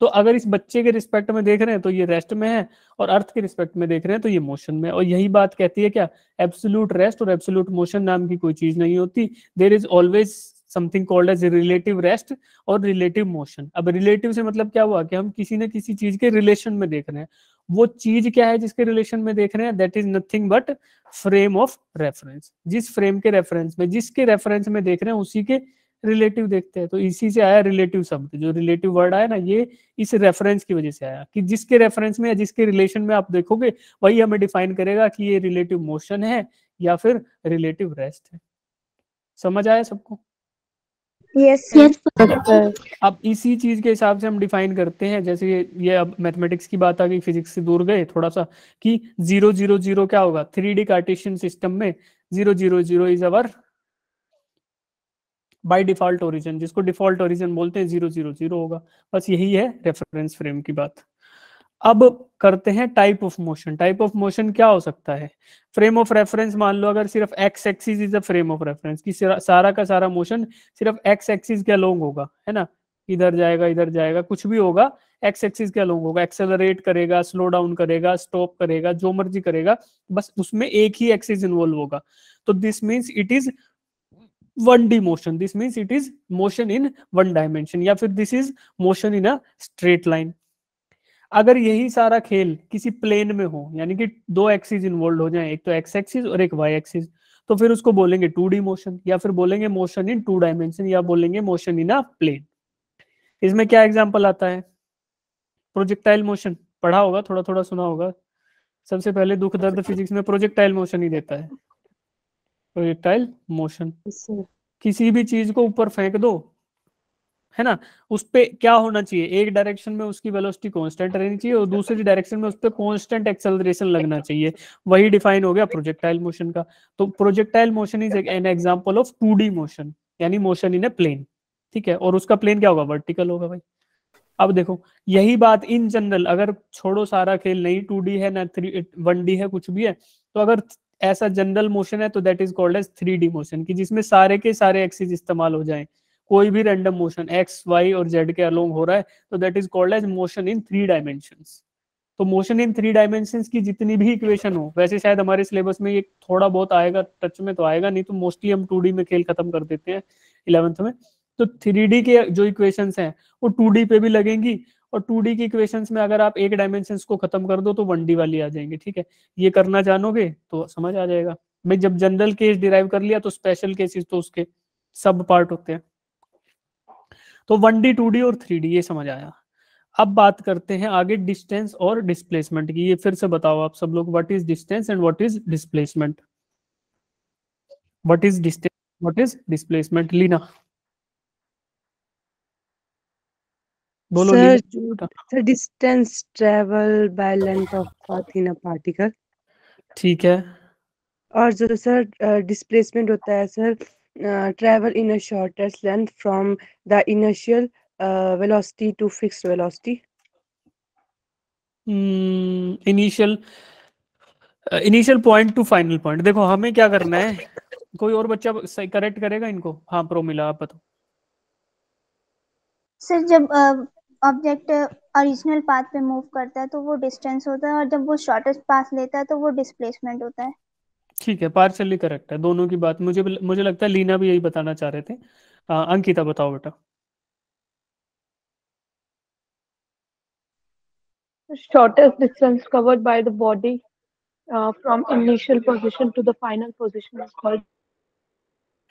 तो अगर इस बच्चे के रिस्पेक्ट में देख रहे हैं तो ये रेस्ट में है और अर्थ के रिस्पेक्ट में देख रहे हैं तो ये मोशन में और यही बात कहती है क्या एब्सोल्यूट रेस्ट और एब्सोल्यूट मोशन नाम की कोई चीज नहीं होती there is always something called as relative rest और रिलेटिव मोशन अब रिलेटिव से मतलब क्या हुआ कि हम किसी ना किसी चीज के रिलेशन में देख रहे हैं वो चीज क्या है जिसके रिलेशन में देख रहे हैं that is nothing but frame of reference जिस फ्रेम के रेफरेंस में जिसके रेफरेंस में देख रहे हैं उसी के रिलेटिव देखते हैं तो इसी से आया रिलेटिव शब्द जो रिलेटिव वर्ड आया ना ये इस रेफरेंस की वजह से आया कि जिसके रेफरेंस में या जिसके रिलेशन में आप देखोगे वही हमें डिफाइन करेगा कि ये रिलेटिव मोशन है या फिर रिलेटिव रेस्ट है समझ आया सबको अब इसी चीज के हिसाब से हम डिफाइन करते हैं जैसे ये अब मैथमेटिक्स की बात आ गई फिजिक्स से दूर गए थोड़ा सा कि जीरो जीरो जीरो क्या होगा थ्री डी कार्टेशियन सिस्टम में zero zero zero is our by default origin जिसको डिफॉल्ट ओरिजिन बोलते हैं जीरो जीरो जीरो होगा बस यही है रेफरेंस फ्रेम की बात अब करते हैं type of motion type of motion क्या हो सकता है फ्रेम ऑफ रेफरेंस मान लो अगर सिर्फ X axis is a frame of reference कि सारा का सारा मोशन सिर्फ एक्स एक्सिस के अलोंग होगा है ना इधर जाएगा इधर जाएगा कुछ भी होगा एक्स एक्सिस के अलोंग होगा एक्सेलरेट करेगा स्लो डाउन करेगा स्टॉप करेगा जो मर्जी करेगा बस उसमें एक ही एक्सिस इन्वॉल्व होगा तो this means it is one D motion this means it is motion in one dimension या फिर this is motion in a straight line अगर यही सारा खेल किसी प्लेन में हो यानी कि दो एक्सिस इन्वॉल्व हो जाए एक तो एक्स एक्सिस और एक वाई एक्सिस तो फिर उसको बोलेंगे टू डी मोशन या फिर बोलेंगे मोशन इन टू डायमेंशन या बोलेंगे मोशन इन अ प्लेन इसमें क्या एग्जाम्पल आता है प्रोजेक्टाइल मोशन पढ़ा होगा थोड़ा थोड़ा सुना होगा सबसे पहले दुख दर्द फिजिक्स में प्रोजेक्टाइल मोशन ही देता है प्रोजेक्टाइल मोशन किसी भी चीज को ऊपर फेंक दो है ना उस पर क्या होना चाहिए एक डायरेक्शन में उसकी वेलोसिटी कांस्टेंट रहनी चाहिए और दूसरी डायरेक्शन में उस पर कॉन्स्टेंट एक्सेलरेशन लगना चाहिए वही डिफाइन हो गया प्रोजेक्टाइल मोशन का तो projectile motion is an example of two motion यानी मोशन इन ए प्लेन ठीक है और उसका प्लेन क्या होगा वर्टिकल होगा भाई अब देखो यही बात इन जनरल अगर छोड़ो सारा खेल नहीं टू है ना थ्री वन है कुछ भी है तो अगर ऐसा जनरल मोशन है तो that is called as three motion की जिसमें सारे के सारे एक्सिस इस्तेमाल हो जाए कोई भी रैंडम मोशन एक्स वाई और जेड के अलोंग हो रहा है तो that is called as motion in three dimension तो मोशन इन थ्री डायमेंशन की जितनी भी इक्वेशन हो वैसे शायद हमारे सिलेबस में ये थोड़ा बहुत आएगा टच में तो आएगा नहीं तो मोस्टली हम टू में खेल खत्म कर देते हैं इलेवंथ में तो थ्री के जो इक्वेशन हैं वो टू पे भी लगेंगी और टू की इक्वेशन में अगर आप एक डायमेंशन को खत्म कर दो तो वन वाली आ जाएंगे ठीक है ये करना जानोगे तो समझ आ जाएगा मैं जब जनरल केस डिराइव कर लिया तो स्पेशल केसेस तो उसके सब पार्ट होते हैं तो वन डी टू डी और थ्री डी ये समझ आया अब बात करते हैं आगे डिस्टेंस और डिस्प्लेसमेंट की ये फिर से बताओ आप सब लोग what is distance and what is displacement what is distance what is displacement Leena बोलो sir distance travel by length of path in a particle ठीक है और जो सर डिस्प्लेसमेंट होता है sir Uh, travel in a shortest length from the initial uh, velocity to fixed velocity? Initial initial point to final point देखो हमें क्या करना है कोई और बच्चा सही करेक्ट करेगा इनको हाँ प्रो मिला आप बताओ सर जब ऑब्जेक्ट ओरिजिनल पाथ पे मूव करता है तो वो डिस्टेंस होता है और जब वो शॉर्टेस्ट पाथ लेता है तो वो डिस्प्लेसमेंट होता है ठीक है पार्शली करेक्ट है दोनों की बात मुझे मुझे लगता है लीना भी यही बताना चाह रहे थे आ, अंकिता बताओ बेटा shortest distance covered by the body uh, from initial position to the final position is called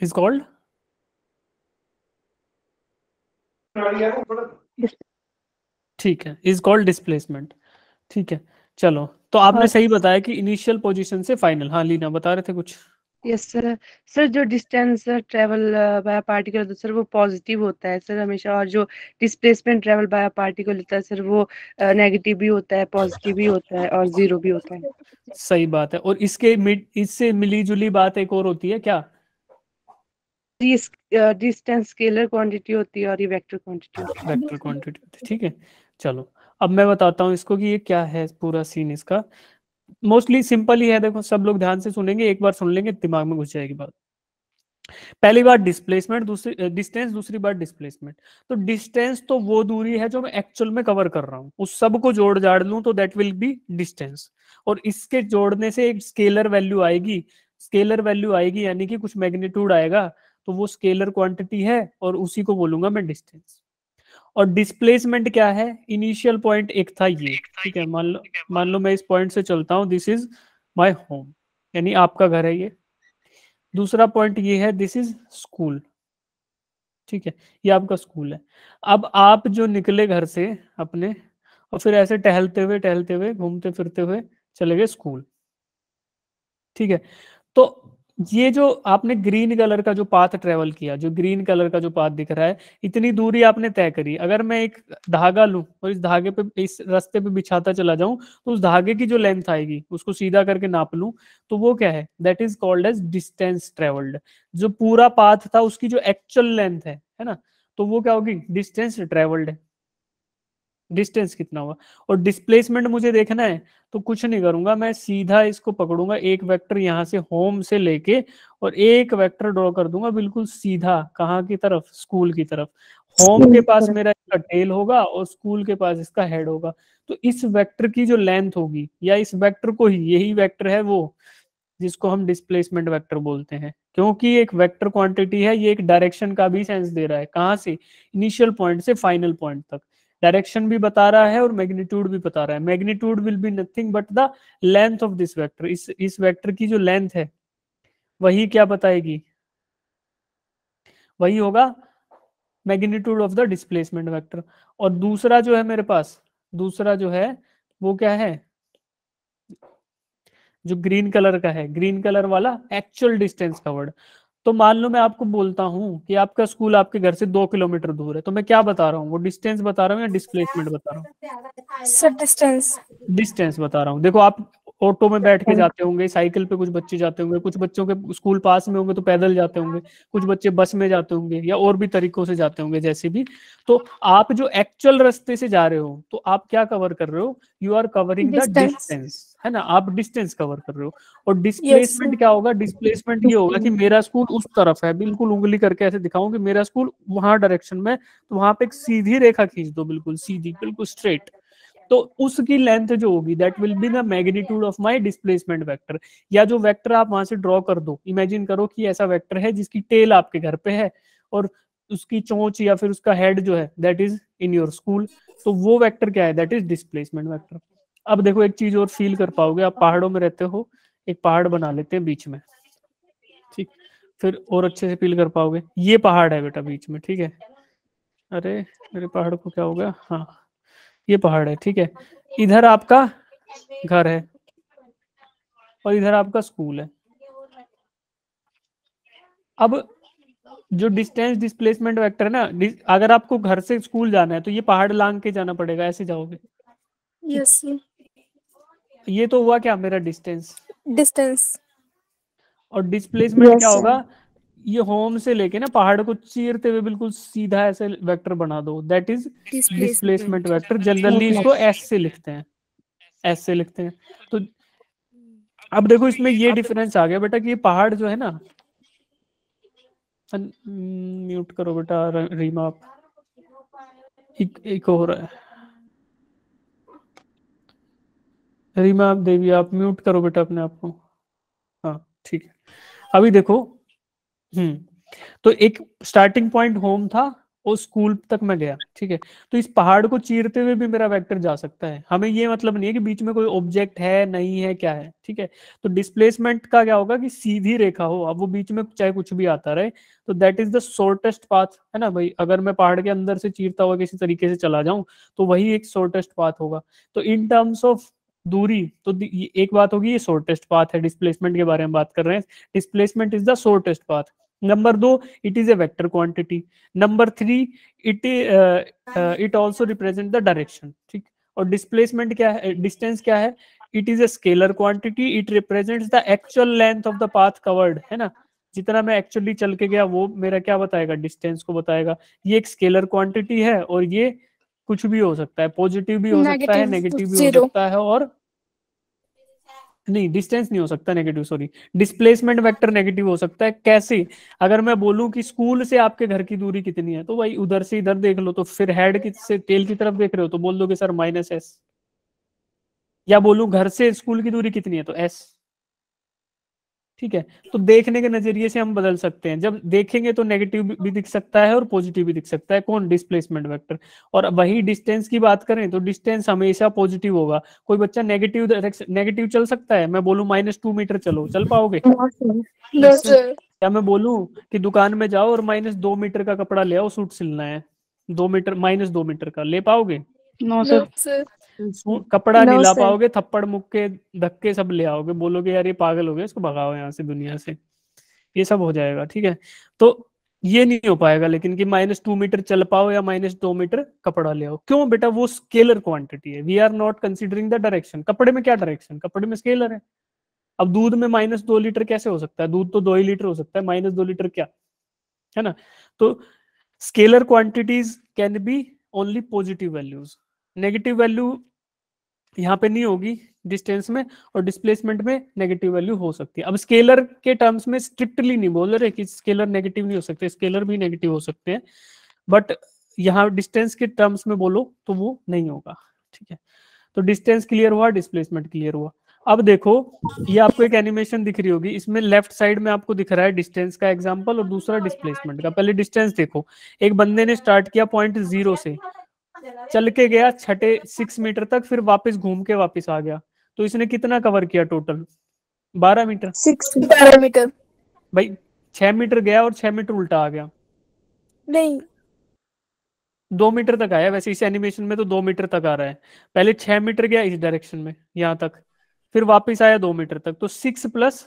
is called ठीक है इज कॉल्ड डिस्प्लेसमेंट ठीक है चलो तो आपने सही बताया कि इनिशियल पोजीशन से फाइनल हाँ लीना बता रहे थे कुछ यस सर सर जो डिस्टेंस ट्रेवल बाय पार्टिकल होता है सर वो पॉजिटिव होता है सर हमेशा और जो डिस्प्लेसमेंट ट्रेवल बाय पार्टिकल होता है सर वो नेगेटिव uh, भी होता है पॉजिटिव भी होता है और जीरो भी होता है सही बात है और इसके इससे मिली जुली बात एक और होती है क्या डिस्टेंस स्केलर क्वांटिटी होती है और ये वेक्टर क्वांटिटी वेक्टर क्वांटिटी ठीक है चलो अब मैं बताता हूँ इसको कि ये क्या है पूरा सीन इसका मोस्टली सिंपल ही है देखो सब लोग ध्यान से सुनेंगे एक बार सुन लेंगे दिमाग में घुस जाएगी बात पहली बार डिस्प्लेसमेंट दूसरी डिस्टेंस दूसरी बार डिस्प्लेसमेंट तो डिस्टेंस तो वो दूरी है जो मैं एक्चुअल में कवर कर रहा हूँ उस सब को जोड़ जाड़ लू तो दैट विल बी डिस्टेंस और इसके जोड़ने से एक स्केलर वैल्यू आएगी स्केलर वैल्यू आएगी यानी कि कुछ मैग्नीट्यूड आएगा तो वो स्केलर क्वांटिटी है और उसी को बोलूंगा मैं डिस्टेंस और डिस्प्लेसमेंट क्या है इनिशियल पॉइंट एक था ये ठीक है मान लो मान लो मैं इस पॉइंट से चलता हूँ दिस इज माय होम यानी आपका घर है ये दूसरा पॉइंट ये है दिस इज स्कूल ठीक है ये आपका स्कूल है अब आप जो निकले घर से अपने और फिर ऐसे टहलते हुए टहलते हुए घूमते फिरते हुए चले गए स्कूल ठीक है तो ये जो आपने ग्रीन कलर का जो पाथ ट्रेवल किया जो ग्रीन कलर का जो पाथ दिख रहा है इतनी दूरी आपने तय करी अगर मैं एक धागा लू और इस धागे पे इस रास्ते पे बिछाता चला जाऊं तो उस धागे की जो लेंथ आएगी उसको सीधा करके नाप लू तो वो क्या है that is called as distance travelled जो पूरा पाथ था उसकी जो एक्चुअल लेंथ है है ना तो वो क्या होगी डिस्टेंस ट्रेवल्ड है डिस्टेंस कितना हुआ और डिस्प्लेसमेंट मुझे देखना है तो कुछ नहीं करूंगा मैं सीधा इसको पकड़ूंगा एक वेक्टर यहाँ से होम से लेके और एक वेक्टर ड्रॉ कर दूंगा बिल्कुल सीधा कहाँ की तरफ स्कूल की तरफ होम के पास मेरा इसका टेल होगा और स्कूल के पास इसका हेड होगा तो इस वेक्टर की जो लेंथ होगी या इस वेक्टर को ही यही वेक्टर है वो जिसको हम डिस्प्लेसमेंट वेक्टर बोलते हैं क्योंकि एक वेक्टर क्वांटिटी है ये एक डायरेक्शन का भी सेंस दे रहा है कहाँ से इनिशियल पॉइंट से फाइनल पॉइंट तक डायरेक्शन भी बता रहा है और मैग्नीट्यूड भी बता रहा है magnitude will be nothing but the length of this vector इस इस वेक्टर की जो लेंथ है वही क्या बताएगी वही होगा magnitude of the displacement vector और दूसरा जो है मेरे पास दूसरा जो है वो क्या है जो ग्रीन कलर का है ग्रीन कलर वाला एक्चुअल डिस्टेंस कवर्ड तो मान लो मैं आपको बोलता हूँ कि आपका स्कूल आपके घर से दो किलोमीटर दूर है तो मैं क्या बता रहा हूँ वो डिस्टेंस बता रहा हूँ या डिस्प्लेसमेंट बता रहा हूँ सर डिस्टेंस डिस्टेंस बता रहा हूँ देखो आप ऑटो में बैठ के जाते होंगे साइकिल पे कुछ बच्चे जाते होंगे कुछ बच्चों के स्कूल पास में होंगे तो पैदल जाते होंगे कुछ बच्चे बस में जाते होंगे या और भी तरीकों से जाते होंगे जैसे भी तो आप जो एक्चुअल रास्ते से जा रहे हो तो आप क्या कवर कर रहे हो you are covering the distance है ना आप डिस्टेंस कवर कर रहे हो और डिस्प्लेसमेंट yes, क्या होगा डिस्प्लेसमेंट ये होगा कि मेरा स्कूल उस तरफ है बिल्कुल उंगली करके ऐसे दिखाऊं कि मेरा स्कूल वहां डायरेक्शन में तो वहां पे एक सीधी रेखा खींच दो बिल्कुल सीधी बिल्कुल स्ट्रेट तो उसकी लेंथ जो होगी that will be the magnitude of my displacement vector या जो वेक्टर आप वहां से ड्रॉ कर दो इमेजिन करो कि ऐसा वेक्टर है जिसकी टेल आपके घर पे है और उसकी चोंच या फिर उसका हेड जो है that is in your school तो वो वेक्टर क्या है दैट इज डिस्प्लेसमेंट वेक्टर अब देखो एक चीज और फील कर पाओगे आप पहाड़ों में रहते हो एक पहाड़ बना लेते हैं बीच में ठीक फिर और अच्छे से फील कर पाओगे ये पहाड़ है बेटा बीच में ठीक है अरे मेरे पहाड़ को क्या होगा हाँ ये पहाड़ है ठीक है इधर आपका घर है और इधर आपका स्कूल है अब जो डिस्टेंस डिस्प्लेसमेंट वेक्टर है ना अगर आपको घर से स्कूल जाना है तो ये पहाड़ लांग के जाना पड़ेगा ऐसे जाओगे यस yes. ये तो हुआ क्या मेरा डिस्टेंस डिस्टेंस और डिस्प्लेसमेंट yes, क्या होगा ये होम से लेके ना पहाड़ को चीरते हुए बिल्कुल सीधा ऐसे वेक्टर बना दो that is displacement vector generally इसको एस से लिखते हैं एस से लिखते हैं तो अब देखो इसमें ये डिफरेंस आ गया बेटा कि ये पहाड़ जो है ना म्यूट हम्म, करो बेटा रीमा आप एक, एक हो रहा है रीमा देवी आप म्यूट करो बेटा अपने आप को हाँ ठीक है अभी देखो हम्म। तो एक स्टार्टिंग पॉइंट होम था और स्कूल तक मैं गया ठीक है तो इस पहाड़ को चीरते हुए भी मेरा वेक्टर जा सकता है हमें ये मतलब नहीं है कि बीच में कोई ऑब्जेक्ट है नहीं है क्या है ठीक है तो डिस्प्लेसमेंट का क्या होगा कि सीधी रेखा हो अब वो बीच में चाहे कुछ भी आता रहे तो that is the shortest path है ना भाई अगर मैं पहाड़ के अंदर से चीरता हुआ किसी तरीके से चला जाऊं तो वही एक शॉर्टेस्ट पाथ होगा तो इन टर्म्स ऑफ दूरी तो एक बात होगी ये शॉर्टेस्ट पाथ है डिस्प्लेसमेंट के बारे में बात कर रहे हैं displacement is the shortest path number two it is a vector quantity number three it uh, uh, it also represent the direction ठीक और displacement क्या है distance क्या है it is a scalar quantity it represents the actual length of the path covered है ना जितना मैं एक्चुअली चल के गया वो मेरा क्या बताएगा डिस्टेंस को बताएगा ये एक स्केलर क्वांटिटी है और ये कुछ भी हो सकता है पॉजिटिव भी हो सकता है नेगेटिव भी हो सकता है और नहीं डिस्टेंस नहीं हो सकता negative sorry displacement vector negative हो सकता है कैसे अगर मैं बोलूं कि स्कूल से आपके घर की दूरी कितनी है तो भाई उधर से इधर देख लो तो फिर हेड की से टेल की तरफ देख रहे हो तो बोल दो सर माइनस एस या बोलूं घर से स्कूल की दूरी कितनी है तो एस ठीक है तो देखने के नजरिए से हम बदल सकते हैं जब देखेंगे तो नेगेटिव भी दिख सकता है और पॉजिटिव भी दिख सकता है कौन डिस्प्लेसमेंट वेक्टर और वही डिस्टेंस की बात करें तो डिस्टेंस हमेशा पॉजिटिव होगा कोई बच्चा नेगेटिव नेगेटिव चल सकता है मैं बोलू माइनस टू मीटर चलो चल पाओगे या मैं बोलू की दुकान में जाओ और माइनस दो मीटर का कपड़ा ले आओ सूट सिलना है दो मीटर माइनस दो मीटर का ले पाओगे नो सर कपड़ा नहीं ला पाओगे थप्पड़ मुक्के धक्के सब ले आओगे बोलोगे यार ये पागल हो गया इसको भगाओ यहाँ से दुनिया से ये सब हो जाएगा ठीक है तो ये नहीं हो पाएगा लेकिन कि माइनस टू मीटर चल पाओ या माइनस दो मीटर कपड़ा ले आओ क्यों बेटा वो स्केलर क्वांटिटी है we are not considering the direction कपड़े में क्या डायरेक्शन कपड़े में स्केलर है अब दूध में माइनस दो लीटर कैसे हो सकता है दूध तो दो ही लीटर हो सकता है माइनस दो लीटर क्या है ना तो scalar quantities can be only positive values negative value यहाँ पे नहीं होगी डिस्टेंस में और डिस्प्लेसमेंट में नेगेटिव वैल्यू हो सकती है अब स्केलर के टर्म्स में स्ट्रिक्टली नहीं बोल रहे कि स्केलर नेगेटिव नहीं हो सकते स्केलर भी नेगेटिव हो सकते हैं बट यहाँ डिस्टेंस के टर्म्स में बोलो तो वो नहीं होगा ठीक है तो डिस्टेंस क्लियर हुआ डिस्प्लेसमेंट क्लियर हुआ अब देखो ये आपको एक एनिमेशन दिख रही होगी इसमें लेफ्ट साइड में आपको दिख रहा है डिस्टेंस का एग्जाम्पल और दूसरा डिस्प्लेसमेंट का पहले डिस्टेंस देखो एक बंदे ने स्टार्ट किया पॉइंट जीरो से चल के गया छठे सिक्स मीटर तक फिर वापस घूम के वापस आ गया तो इसने कितना कवर किया टोटल बारह मीटर सिक्स बारह मीटर भाई छह मीटर गया और छह मीटर उल्टा आ गया नहीं दो मीटर तक आया वैसे इस एनिमेशन में तो दो मीटर तक आ रहा है पहले छह मीटर गया इस डायरेक्शन में यहाँ तक फिर वापस आया दो मीटर तक तो सिक्स प्लस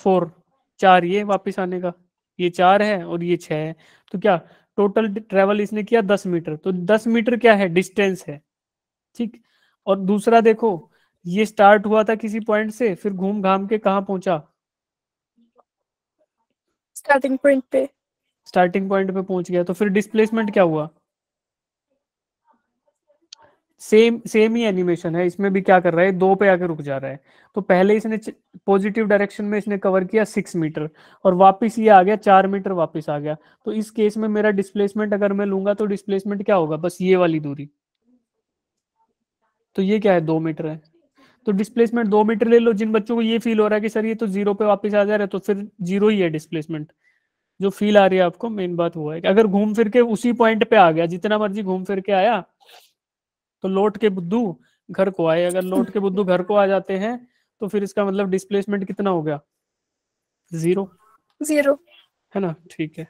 फोर चार ये वापस आने का ये चार है और ये छह है तो क्या टोटल ट्रेवल इसने किया दस मीटर तो दस मीटर क्या है डिस्टेंस है ठीक और दूसरा देखो ये स्टार्ट हुआ था किसी पॉइंट से फिर घूम घाम के कहा पहुंचा स्टार्टिंग पॉइंट पे स्टार्टिंग पॉइंट पे पहुंच गया तो फिर डिस्प्लेसमेंट क्या हुआ सेम सेम ही एनिमेशन है इसमें भी क्या कर रहा है दो पे आके रुक जा रहा है तो पहले इसने पॉजिटिव डायरेक्शन में इसने कवर किया सिक्स मीटर और वापस ये आ गया चार मीटर वापस आ गया तो इस केस में मेरा डिस्प्लेसमेंट अगर मैं लूंगा तो डिस्प्लेसमेंट क्या होगा बस ये वाली दूरी तो ये क्या है दो मीटर है तो डिस्प्लेसमेंट दो मीटर ले लो जिन बच्चों को ये फील हो रहा है कि सर ये तो जीरो पे वापिस आ जा रहा है तो फिर जीरो ही है डिस्प्लेसमेंट जो फील आ रही है आपको मेन बात वो है अगर घूम फिर के उसी पॉइंट पे आ गया जितना मर्जी घूम फिर के आया तो लौट के बुद्धू घर को आए अगर लौट के बुद्धू घर को आ जाते हैं तो फिर इसका मतलब डिस्प्लेसमेंट कितना हो गया जीरो जीरो है ना ठीक है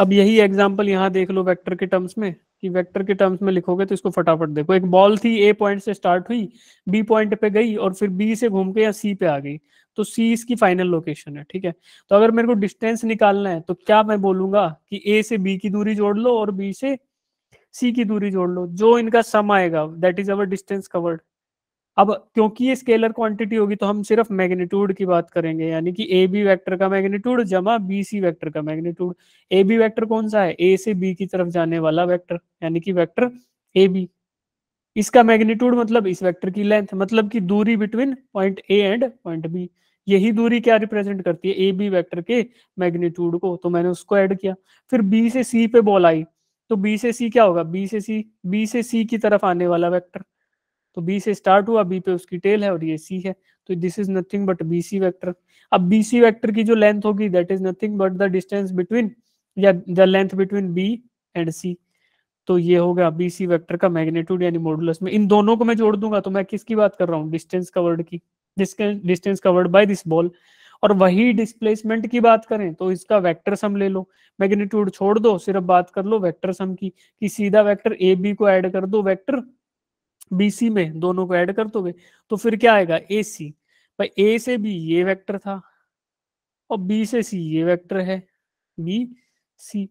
अब यही एग्जाम्पल यहाँ देख लो वेक्टर के टर्म्स में कि वेक्टर के टर्म्स में लिखोगे तो इसको फटाफट देखो एक बॉल थी ए पॉइंट से स्टार्ट हुई बी पॉइंट पे गई और फिर बी से घूम के या सी पे आ गई तो सी इसकी फाइनल लोकेशन है ठीक है तो अगर मेरे को डिस्टेंस निकालना है तो क्या मैं बोलूंगा कि ए से बी की दूरी जोड़ लो और बी से सी की दूरी जोड़ लो जो इनका सम आएगा that is our distance covered अब क्योंकि ये स्केलर क्वांटिटी होगी तो हम सिर्फ मैग्नीट्यूड की बात करेंगे यानी कि ए बी वैक्टर का मैग्नीट्यूड जमा बी सी वैक्टर का मैग्नीट्यूड ए बी वैक्टर कौन सा है ए से बी की तरफ जाने वाला वैक्टर यानी कि वैक्टर ए बी इसका मैग्नीट्यूड मतलब इस वेक्टर की लेंथ मतलब कि दूरी between point A and point B यही दूरी क्या रिप्रेजेंट करती है ए बी वेक्टर के मैग्नीट्यूड को तो मैंने उसको ऐड किया फिर बी से सी पे बॉल आई तो बी से सी क्या होगा बी से सी बी से सी की तरफ आने वाला वेक्टर तो बी से स्टार्ट हुआ बी पे उसकी टेल है और ये सी है तो this is nothing but B C vector अब बी सी वैक्टर की जो लेंथ होगी that is nothing but the distance between या the length between B and C तो ये हो गया बी सी वैक्टर का मैग्नेट्यूड यानी मॉडुलस में इन दोनों को मैं जोड़ दूंगा तो मैं किसकी बात कर रहा हूँ डिस्टेंस कवर्ड की distance covered by this ball और वही डिस्प्लेसमेंट की बात करें तो इसका वेक्टर सम ले लो मैग्नीट्यूड छोड़ दो सिर्फ बात कर लो वेक्टर सम की कि सीधा वेक्टर ए बी को ऐड कर दो वेक्टर बीसी में दोनों को ऐड कर दोगे तो फिर क्या आएगा ए सी भाई ए से बी ये वेक्टर था और बी से सी ये वेक्टर है बी सी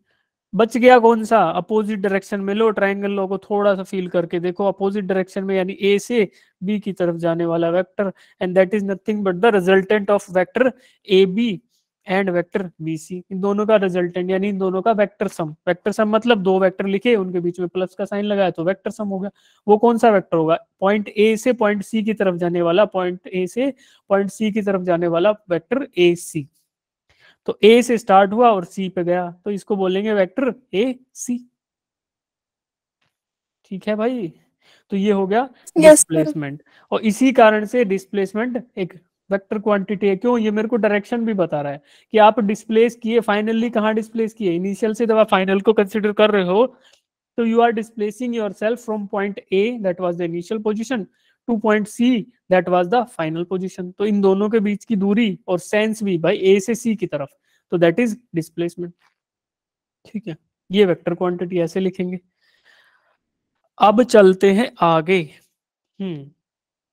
बच गया कौन सा अपोजिट डायरेक्शन में लो ट्राइंगल लो को थोड़ा सा फील करके देखो अपोजिट डायरेक्शन में यानी ए से बी की तरफ जाने वाला vector and that is nothing but the resultant of vector A B and vector B C इन दोनों का रिजल्टेंट यानी इन दोनों का वेक्टर सम वेक्टर सम मतलब दो वेक्टर लिखे उनके बीच में प्लस का साइन लगाया तो वेक्टर सम हो गया वो कौन सा वेक्टर होगा पॉइंट ए से पॉइंट सी की तरफ जाने वाला पॉइंट ए से पॉइंट सी की तरफ जाने वाला वेक्टर ए सी तो ए से स्टार्ट हुआ और सी पे गया तो इसको बोलेंगे वेक्टर ए सी ठीक है भाई तो ये हो गया डिस्प्लेसमेंट yes, और इसी कारण से डिस्प्लेसमेंट एक वेक्टर क्वांटिटी है क्यों ये मेरे को डायरेक्शन भी बता रहा है कि आप डिस्प्लेस किए फाइनली कहाँ डिस्प्लेस किए इनिशियल से जब आप फाइनल को कंसिडर कर रहे हो तो you are displacing yourself from point A that was the initial position to point C that was the final position तो इन दोनों के बीच की दूरी और सेंस भी भाई ए से सी की तरफ तो दैट इज डिस्प्लेसमेंट ठीक है ये वेक्टर क्वांटिटी ऐसे लिखेंगे अब चलते हैं आगे हम्म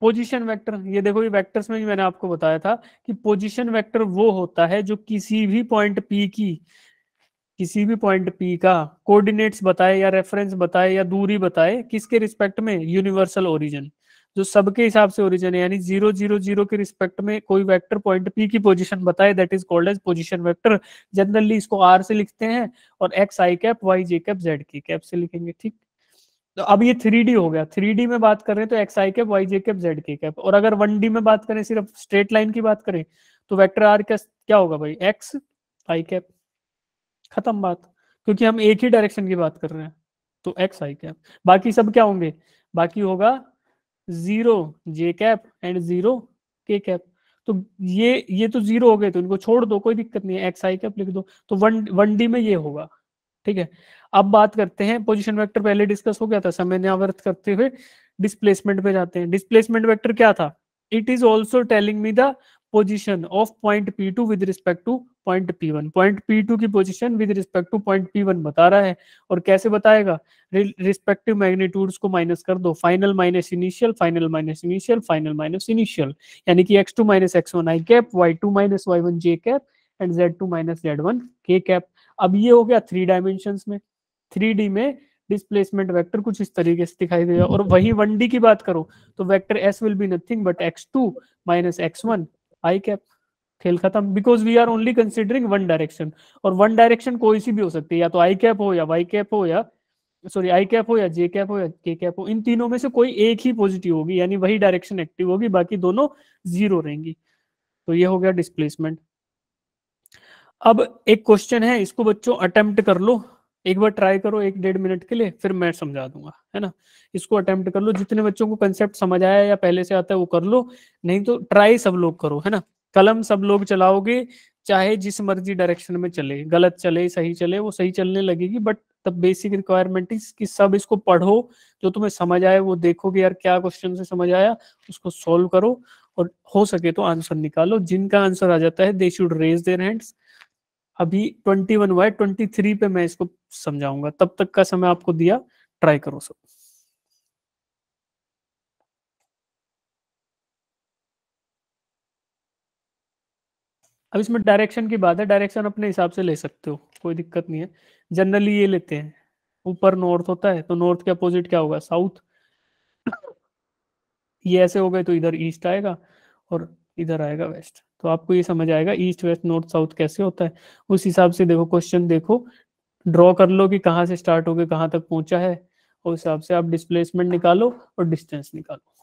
पोजीशन वेक्टर ये देखो ये वेक्टर्स में भी मैंने आपको बताया था कि पोजीशन वेक्टर वो होता है जो किसी भी पॉइंट पी की किसी भी पॉइंट पी का कोऑर्डिनेट्स बताए या रेफरेंस बताए या दूरी बताए किसके रिस्पेक्ट में यूनिवर्सल ओरिजिन जो सबके हिसाब से ओरिजिन है यानी जीरो जीरो जीरो के रिस्पेक्ट में कोई वेक्टर पॉइंट पी की पोजीशन बताए that is called as position vector generally इसको आर से लिखते हैं और X I cap Y J cap Z K cap से लिखेंगे ठीक तो अब ये थ्री हो गया थ्री में बात कर रहे हैं तो X I cap Y J cap Z K cap और अगर वन में बात करें सिर्फ स्ट्रेट लाइन की बात करें तो वेक्टर आर का क्या होगा भाई एक्स आई कैप खत्म बात क्योंकि हम एक ही डायरेक्शन की बात कर रहे हैं तो एक्स आई कैप बाकी सब क्या होंगे बाकी होगा zero J cap and zero K cap तो ये ये तो जीरो हो गए तो इनको छोड़ दो कोई दिक्कत नहीं है एक्स आई कैप लिख दो तो वन वन डी में ये होगा ठीक है अब बात करते हैं पोजिशन वैक्टर पहले डिस्कस हो गया था समय न्यावर्त करते हुए डिस्प्लेसमेंट पे जाते हैं डिस्प्लेसमेंट वैक्टर क्या था it is also telling me the position of point P two with respect to point P one point P two की position with respect to point P one बता रहा है और कैसे बताएगा रिस्पेक्टिव मैग्नीट्यूड्स को माइनस कर दो final minus initial final minus initial final minus initial यानी कि X two minus X one I cap Y two minus Y one J cap and Z two minus Z one K cap अब ये हो गया three dimension में three D में displacement vector कुछ इस तरीके से दिखाई देगा और वही वन डी की बात करो तो vector S will be nothing but X two minus X one I cap खेल खत्म because we are only considering one direction और वन डायरेक्शन कोई सी भी हो सकती है या तो आई कैप हो या वाई कैप हो या सॉरी आई कैप हो या जे कैप हो या के कैप हो इन तीनों में से कोई एक ही पॉजिटिव होगी यानी वही डायरेक्शन एक्टिव होगी बाकी दोनों जीरो रहेंगी तो ये हो गया डिस्प्लेसमेंट अब एक क्वेश्चन है इसको बच्चों अटेम्प्ट कर लो एक बार ट्राई करो एक डेढ़ मिनट के लिए फिर मैं समझा दूंगा है ना इसको अटेम्प्ट कर लो जितने बच्चों को कंसेप्ट समझ आया या पहले से आता है वो कर लो नहीं तो ट्राई सब लोग करो है ना कलम सब लोग चलाओगे चाहे जिस मर्जी डायरेक्शन में चले गलत चले सही चले वो सही चलने लगेगी बट तब बेसिक रिक्वायरमेंट इज कि सब इसको पढ़ो जो तुम्हें समझ आए वो देखो कि यार क्या क्वेश्चन से समझ आया उसको सॉल्व करो और हो सके तो आंसर निकालो जिनका आंसर आ जाता है they should raise their hands अभी ट्वेंटी वन हुआ है ट्वेंटी थ्री पे मैं इसको समझाऊंगा तब तक का समय आपको दिया ट्राई करो सब अब इसमें डायरेक्शन की बात है डायरेक्शन अपने हिसाब से ले सकते हो कोई दिक्कत नहीं है जनरली ये लेते हैं ऊपर नॉर्थ होता है तो नॉर्थ के अपोजिट क्या होगा साउथ ये ऐसे हो गए तो इधर ईस्ट आएगा और इधर आएगा वेस्ट तो आपको ये समझ आएगा ईस्ट वेस्ट नॉर्थ साउथ कैसे होता है उस हिसाब से देखो क्वेश्चन देखो ड्रॉ कर लो कि कहाँ से स्टार्ट गए कहाँ तक पहुंचा है उस हिसाब से आप डिस्प्लेसमेंट निकालो और डिस्टेंस निकालो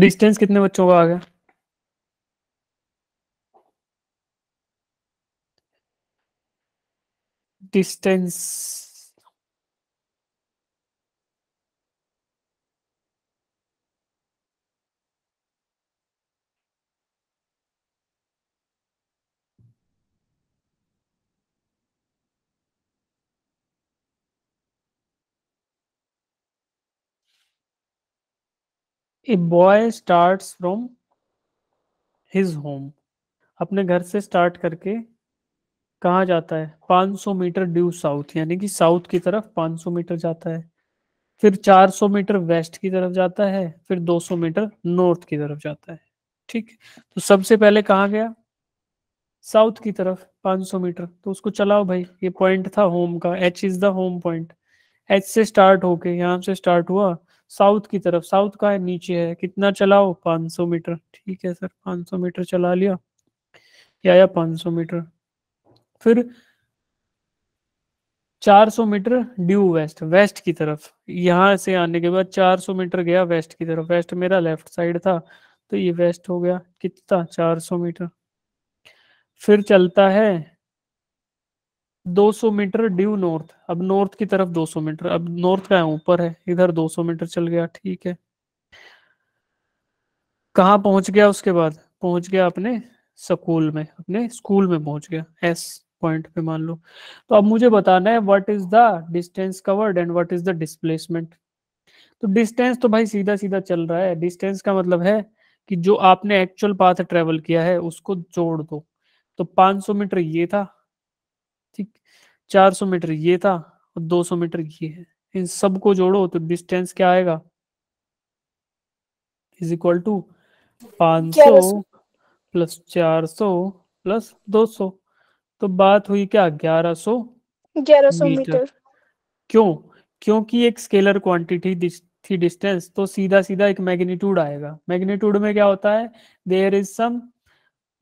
डिस्टेंस कितने बच्चों का आ गया distance a boy start from his home अपने घर से स्टार्ट करके कहा जाता है 500 मीटर ड्यू साउथ यानी कि साउथ की तरफ 500 मीटर जाता है फिर 400 मीटर वेस्ट की तरफ जाता है फिर 200 मीटर नॉर्थ की तरफ जाता है ठीक तो सबसे पहले कहा गया साउथ की तरफ 500 मीटर तो उसको चलाओ भाई ये पॉइंट था होम का H is the home point H से स्टार्ट होके यहाँ से स्टार्ट हुआ साउथ की तरफ साउथ का है नीचे है कितना चलाओ 500 मीटर ठीक है सर 500 मीटर चला लिया या या 500 मीटर फिर 400 मीटर ड्यू वेस्ट वेस्ट की तरफ यहां से आने के बाद 400 मीटर गया वेस्ट की तरफ वेस्ट मेरा लेफ्ट साइड था तो ये वेस्ट हो गया कितना 400 मीटर फिर चलता है 200 मीटर ड्यू नॉर्थ अब नॉर्थ की तरफ 200 मीटर अब नॉर्थ का ऊपर है इधर 200 मीटर चल गया ठीक है कहा पहुंच गया उसके बाद पहुंच गया अपने स्कूल में अपने स्कूल में पहुंच गया एस पॉइंट पे मान लो तो अब मुझे बताना है what is the distance covered and what is the displacement तो डिस्टेंस तो भाई सीधा सीधा चल रहा है डिस्टेंस का मतलब है कि जो आपने एक्चुअल पाथ ट्रेवल किया है उसको जोड़ दो तो 500 मीटर ये था 400 मीटर ये था और 200 मीटर ये है इन सब को जोड़ो तो डिस्टेंस क्या आएगा इज इक्वल टू पांच सौ प्लस चार सौ प्लस दो सौ तो बात हुई क्या ग्यारह सौ ग्यारह सौ मीटर क्यों क्योंकि एक स्केलर क्वांटिटी थी डिस्टेंस तो सीधा सीधा एक मैग्नीट्यूड आएगा मैग्नीट्यूड में क्या होता है there is some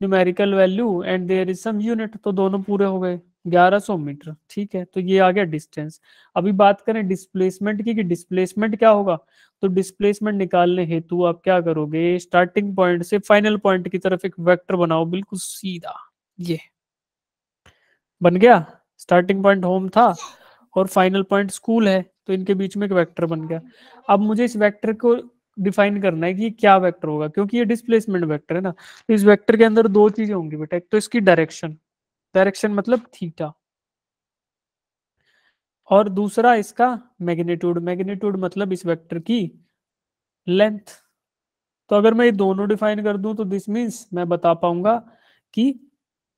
numerical value and there is some unit तो दोनों पूरे हो गए 1100 मीटर ठीक है तो ये आ गया डिस्टेंस अभी बात करें डिस्प्लेसमेंट की कि डिस्प्लेसमेंट क्या होगा तो डिस्प्लेसमेंट निकालने हेतु आप क्या करोगे स्टार्टिंग पॉइंट से फाइनल पॉइंट की तरफ एक वेक्टर बनाओ बिल्कुल सीधा ये बन गया स्टार्टिंग पॉइंट होम था और फाइनल पॉइंट स्कूल है तो इनके बीच में एक वैक्टर बन गया अब मुझे इस वैक्टर को डिफाइन करना है कि क्या वैक्टर होगा क्योंकि ये डिस्प्लेसमेंट वैक्टर है ना तो इस वैक्टर के अंदर दो चीजें होंगी बेटा एक तो इसकी डायरेक्शन डायरेक्शन मतलब थीटा और दूसरा इसका मैग्नीट्यूड मैग्नीट्यूड मतलब इस वेक्टर की लेंथ तो अगर मैं ये दोनों डिफाइन कर दूं तो दिस मीन्स मैं बता पाऊंगा कि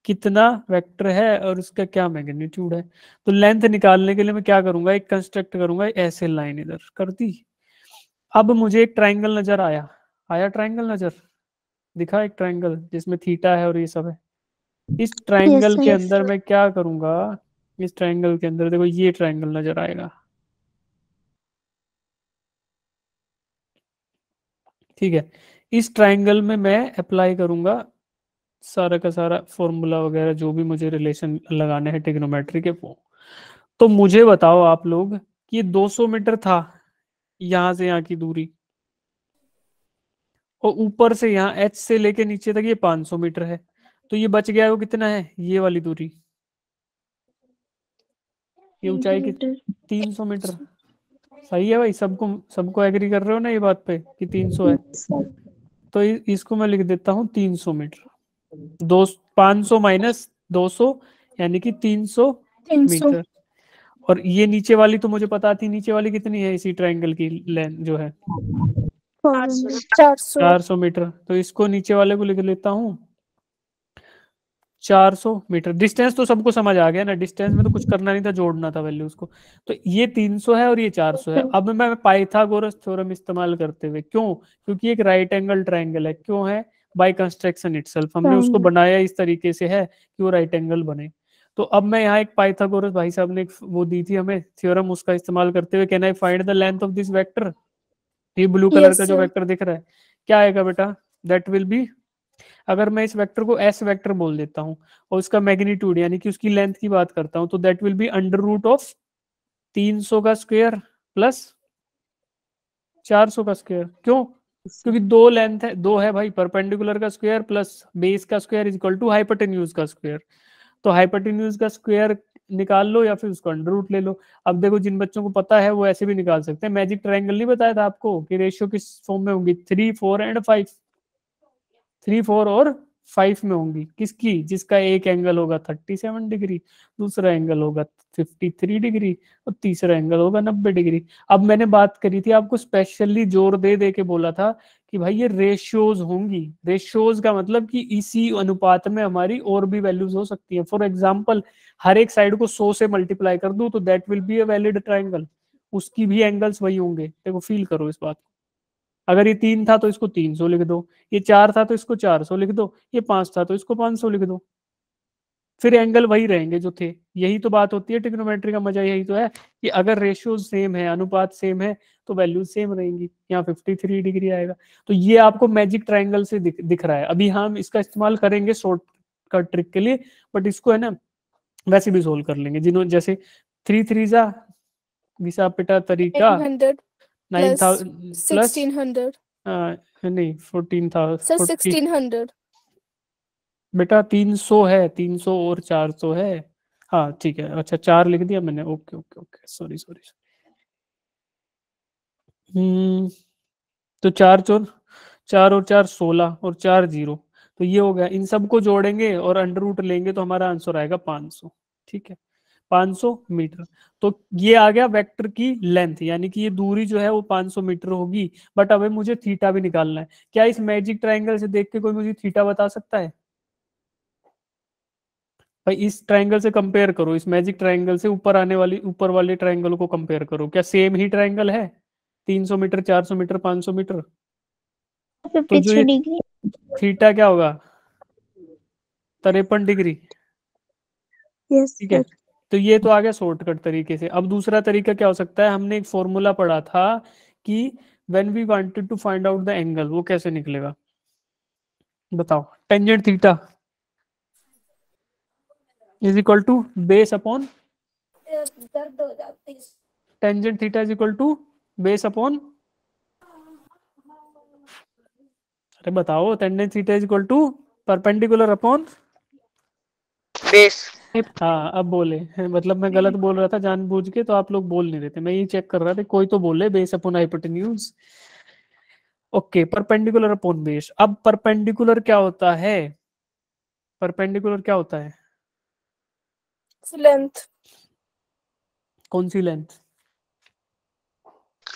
कितना वेक्टर है और उसका क्या मैग्नीट्यूड है तो लेंथ निकालने के लिए मैं क्या करूंगा एक कंस्ट्रक्ट करूंगा ऐसे लाइन इधर कर दी अब मुझे एक ट्राइंगल नजर आया आया ट्राइंगल नजर दिखा एक ट्राइंगल जिसमें थीटा है और ये सब है इस ट्राइंगल yes, के yes, अंदर मैं क्या करूंगा इस ट्राइंगल के अंदर देखो ये ट्राइंगल नजर आएगा ठीक है इस ट्राइंगल में मैं अप्लाई करूंगा सारा का सारा फॉर्मूला वगैरह जो भी मुझे रिलेशन लगाने हैं टेग्नोमेट्री के वो तो मुझे बताओ आप लोग कि 200 मीटर था यहां से यहाँ की दूरी और ऊपर से यहाँ एच से लेके नीचे तक ये 500 मीटर है तो ये बच गया वो कितना है ये वाली दूरी ये ऊंचाई कितनी तीन सौ मीटर सही है भाई सबको सबको एग्री कर रहे हो ना ये बात पे कि तीन सौ है तो इसको मैं लिख देता हूँ तीन सौ मीटर दो पांच सौ माइनस दो सौ यानी कि तीन सौ मीटर और ये नीचे वाली तो मुझे पता थी नीचे वाली कितनी है इसी ट्रायंगल की लेंथ जो है चार सौ मीटर तो इसको नीचे वाले को लिख लेता हूँ 400 मीटर डिस्टेंस तो सबको समझ आ गया ना डिस्टेंस में तो कुछ करना नहीं था जोड़ना था वैल्यूज को तो ये 300 है और ये 400 है अब मैं पाइथागोरस थ्योरम इस्तेमाल करते हुए क्यों क्योंकि एक राइट एंगल ट्राइंगल है क्यों है बाय कंस्ट्रक्शन इटसेल्फ हमने हाँ। उसको बनाया इस तरीके से है कि वो राइट एंगल बने तो अब मैं यहाँ एक पाइथागोरस भाई साहब ने वो दी थी हमें थ्योरम उसका इस्तेमाल करते हुए can I find the length of this vector ये ब्लू कलर का जो वेक्टर दिख रहा है क्या आएगा बेटा दैट विल बी अगर मैं इस वेक्टर को एस वेक्टर बोल देता हूँ और उसका मैग्नीट्यूड यानी कि उसकी लेंथ की बात करता हूँ तो that will be under root of तीन सौ का स्क्वेयर प्लस चार सौ का स्क्वेयर क्यों क्योंकि दो लेंथ है दो है भाई परपेंडिकुलर का स्क्वेयर प्लस बेस का square is equal to hypotenuse का स्क्वेयर तो हाइपरटेन्यूज का स्क्वेयर निकाल लो या फिर उसको अंडर रूट ले लो अब देखो जिन बच्चों को पता है वो ऐसे भी निकाल सकते हैं मैजिक ट्रायंगल नहीं बताया था आपको कि रेशियो किस फॉर्म में होंगी three four and five three four और फाइव में होंगी किसकी जिसका एक एंगल होगा थर्टी सेवन डिग्री दूसरा एंगल होगा फिफ्टी थ्री डिग्री और तीसरा एंगल होगा नब्बे डिग्री अब मैंने बात करी थी आपको स्पेशली जोर दे दे के बोला था कि भाई ये रेशियोज होंगी रेशियोज का मतलब कि इसी अनुपात में हमारी और भी वैल्यूज हो सकती है फॉर एग्जाम्पल हर एक साइड को सो से मल्टीप्लाई कर दू तो that will be a valid triangle उसकी भी एंगल्स वही होंगे देखो फील करो इस बात को अगर ये तीन था तो इसको तीन सौ लिख दो ये चार था तो इसको चार सौ लिख दो ये पांच था तो इसको पांच सौ लिख दो फिर एंगल वही रहेंगे जो थे यही तो बात होती है टिक्नोमेट्री का मजा यही तो है कि अगर रेशियोज सेम है अनुपात सेम है तो वैल्यू सेम रहेंगी यहाँ फिफ्टी थ्री डिग्री आएगा तो ये आपको मैजिक ट्राइंगल से दिख, दिख रहा है अभी हम इसका इस्तेमाल करेंगे शॉर्ट कट ट्रिक के लिए बट इसको है ना वैसे भी सोल्व कर लेंगे जिन्होंने जैसे थ्री थ्री जा पिटा तरीका 800. बेटा तीन सौ है तीन सौ और चार सौ है हाँ ठीक है अच्छा चार लिख दिया मैंने okay okay okay sorry sorry hmm तो चार चोर चार और चार सोलह और चार जीरो तो ये हो गया इन सबको जोड़ेंगे और अंडर रूट लेंगे तो हमारा आंसर आएगा पांच सौ ठीक है 500 मीटर तो ये आ गया वेक्टर की लेंथ यानी कि ये दूरी जो है वो 500 मीटर होगी बट अब मुझे थीटा भी निकालना है क्या इस मैजिक ट्रायंगल से देख के कोई मुझे थीटा बता सकता है भाई इस ट्रायंगल से कंपेयर करो इस मैजिक ट्रायंगल से ऊपर आने वाली ऊपर वाले ट्राइंगल को कंपेयर करो क्या सेम ही ट्राइंगल है तीन मीटर चार मीटर पांच मीटर तो, तो जो थीटा क्या होगा तरेपन डिग्री yes, ठीक है तो ये तो आ गया शॉर्टकट तरीके से अब दूसरा तरीका क्या हो सकता है हमने एक फॉर्मूला पढ़ा था कि when we wanted to find out the angle वो कैसे निकलेगा बताओ tangent theta is equal to base upon tangent theta is equal to base upon अरे बताओ tangent theta is equal to perpendicular upon base हाँ अब बोले मतलब मैं गलत बोल रहा था जानबूझ के तो आप लोग बोल नहीं रहे थे मैं ये चेक कर रहा था कोई तो बोले base upon hypotenuse okay perpendicular upon base अब परपेंडिकुलर क्या होता है परपेंडिकुलर क्या होता है लेंथ कौन सी लेंथ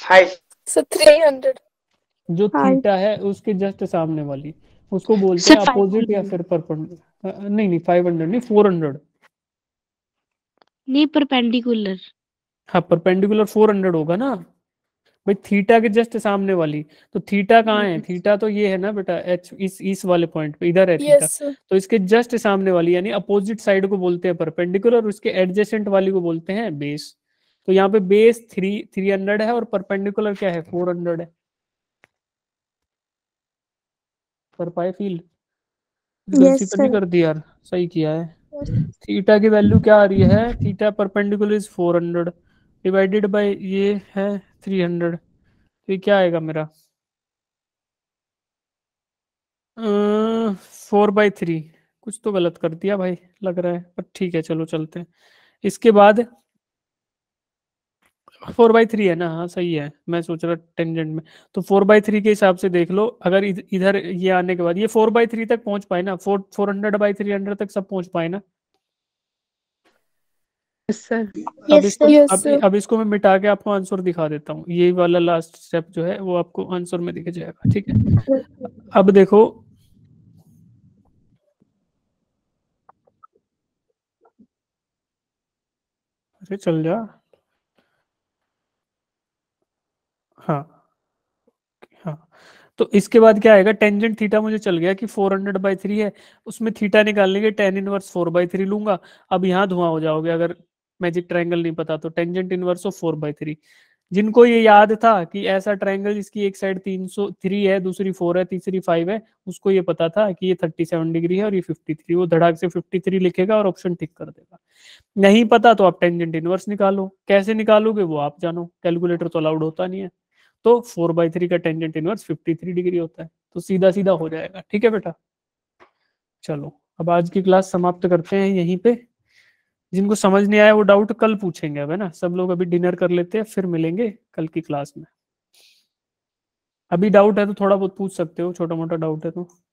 हाई सो 300 जो थीटा है उसके जस्ट सामने वाली उसको बोलते हैं अपोजिट या फिर परपेंडिकुलर नहीं नहीं 500 नहीं 400 नहीं परपेंडिकुलर हाँ परपेंडिकुलर फोर हंड्रेड होगा ना भाई थीटा के जस्ट सामने वाली तो थीटा कहाँ है थीटा हम्म। तो ये है ना बेटा एच इस इस वाले पॉइंट पे इधर है yes, थीटा तो इसके जस्ट सामने वाली यानी अपोजिट साइड को बोलते हैं परपेंडिकुलर उसके एडजेसेंट वाली को बोलते हैं बेस तो यहाँ पे बेस थ्री थ्री हंड्रेड है और परपेंडिकुलर क्या है फोर हंड्रेड है कर पाए फील गलती yes, तो नहीं कर दी यार सही किया है थीटा की वैल्यू क्या आ रही है theta perpendicular is 400 divided by ये है 300 तो ये क्या आएगा मेरा फोर बाई थ्री कुछ तो गलत कर दिया भाई लग रहा है पर ठीक है चलो चलते हैं इसके बाद फोर बाई थ्री है ना हाँ सही है मैं सोच रहा टेंजेंट में तो फोर बाई थ्री के हिसाब से देख लो अगर इधर ये आने के बाद ये फोर बाई थ्री तक पहुंच पाए ना four four hundred by three hundred तक सब पहुंच पाए ना अब इसको अब, अब इसको मैं मिटा के आपको आंसर दिखा देता हूँ ये वाला लास्ट स्टेप जो है वो आपको आंसर में दिख जाएगा ठीक है अब देखो अरे चल जा हाँ हाँ तो इसके बाद क्या आएगा टेंजेंट थीटा मुझे चल गया कि 400 हंड्रेड बाई थ्री है उसमें थीटा निकालने के tan inverse four by three लूंगा अब यहाँ धुआं हो जाओगे अगर मैजिक ट्रायंगल नहीं पता तो tangent inverse of four by three जिनको ये याद था कि ऐसा ट्रायंगल जिसकी एक साइड तीन सौ थ्री है दूसरी फोर है तीसरी फाइव है उसको ये पता था कि ये थर्टी सेवन डिग्री है और ये फिफ्टी थ्री वो धड़ाक से फिफ्टी थ्री लिखेगा और ऑप्शन टिक कर देगा नहीं पता तो आप टेंजेंट इनवर्स निकालो कैसे निकालोगे वो आप जानो कैलकुलेटर तो अलाउड होता नहीं है तो फोर बाई थ्री का tangent inverse fifty three degree होता है तो सीधा सीधा हो जाएगा ठीक है बेटा चलो अब आज की क्लास समाप्त करते हैं यहीं पे जिनको समझ नहीं आया वो डाउट कल पूछेंगे अब है ना सब लोग अभी डिनर कर लेते हैं फिर मिलेंगे कल की क्लास में अभी डाउट है तो थोड़ा बहुत पूछ सकते हो छोटा मोटा डाउट है तो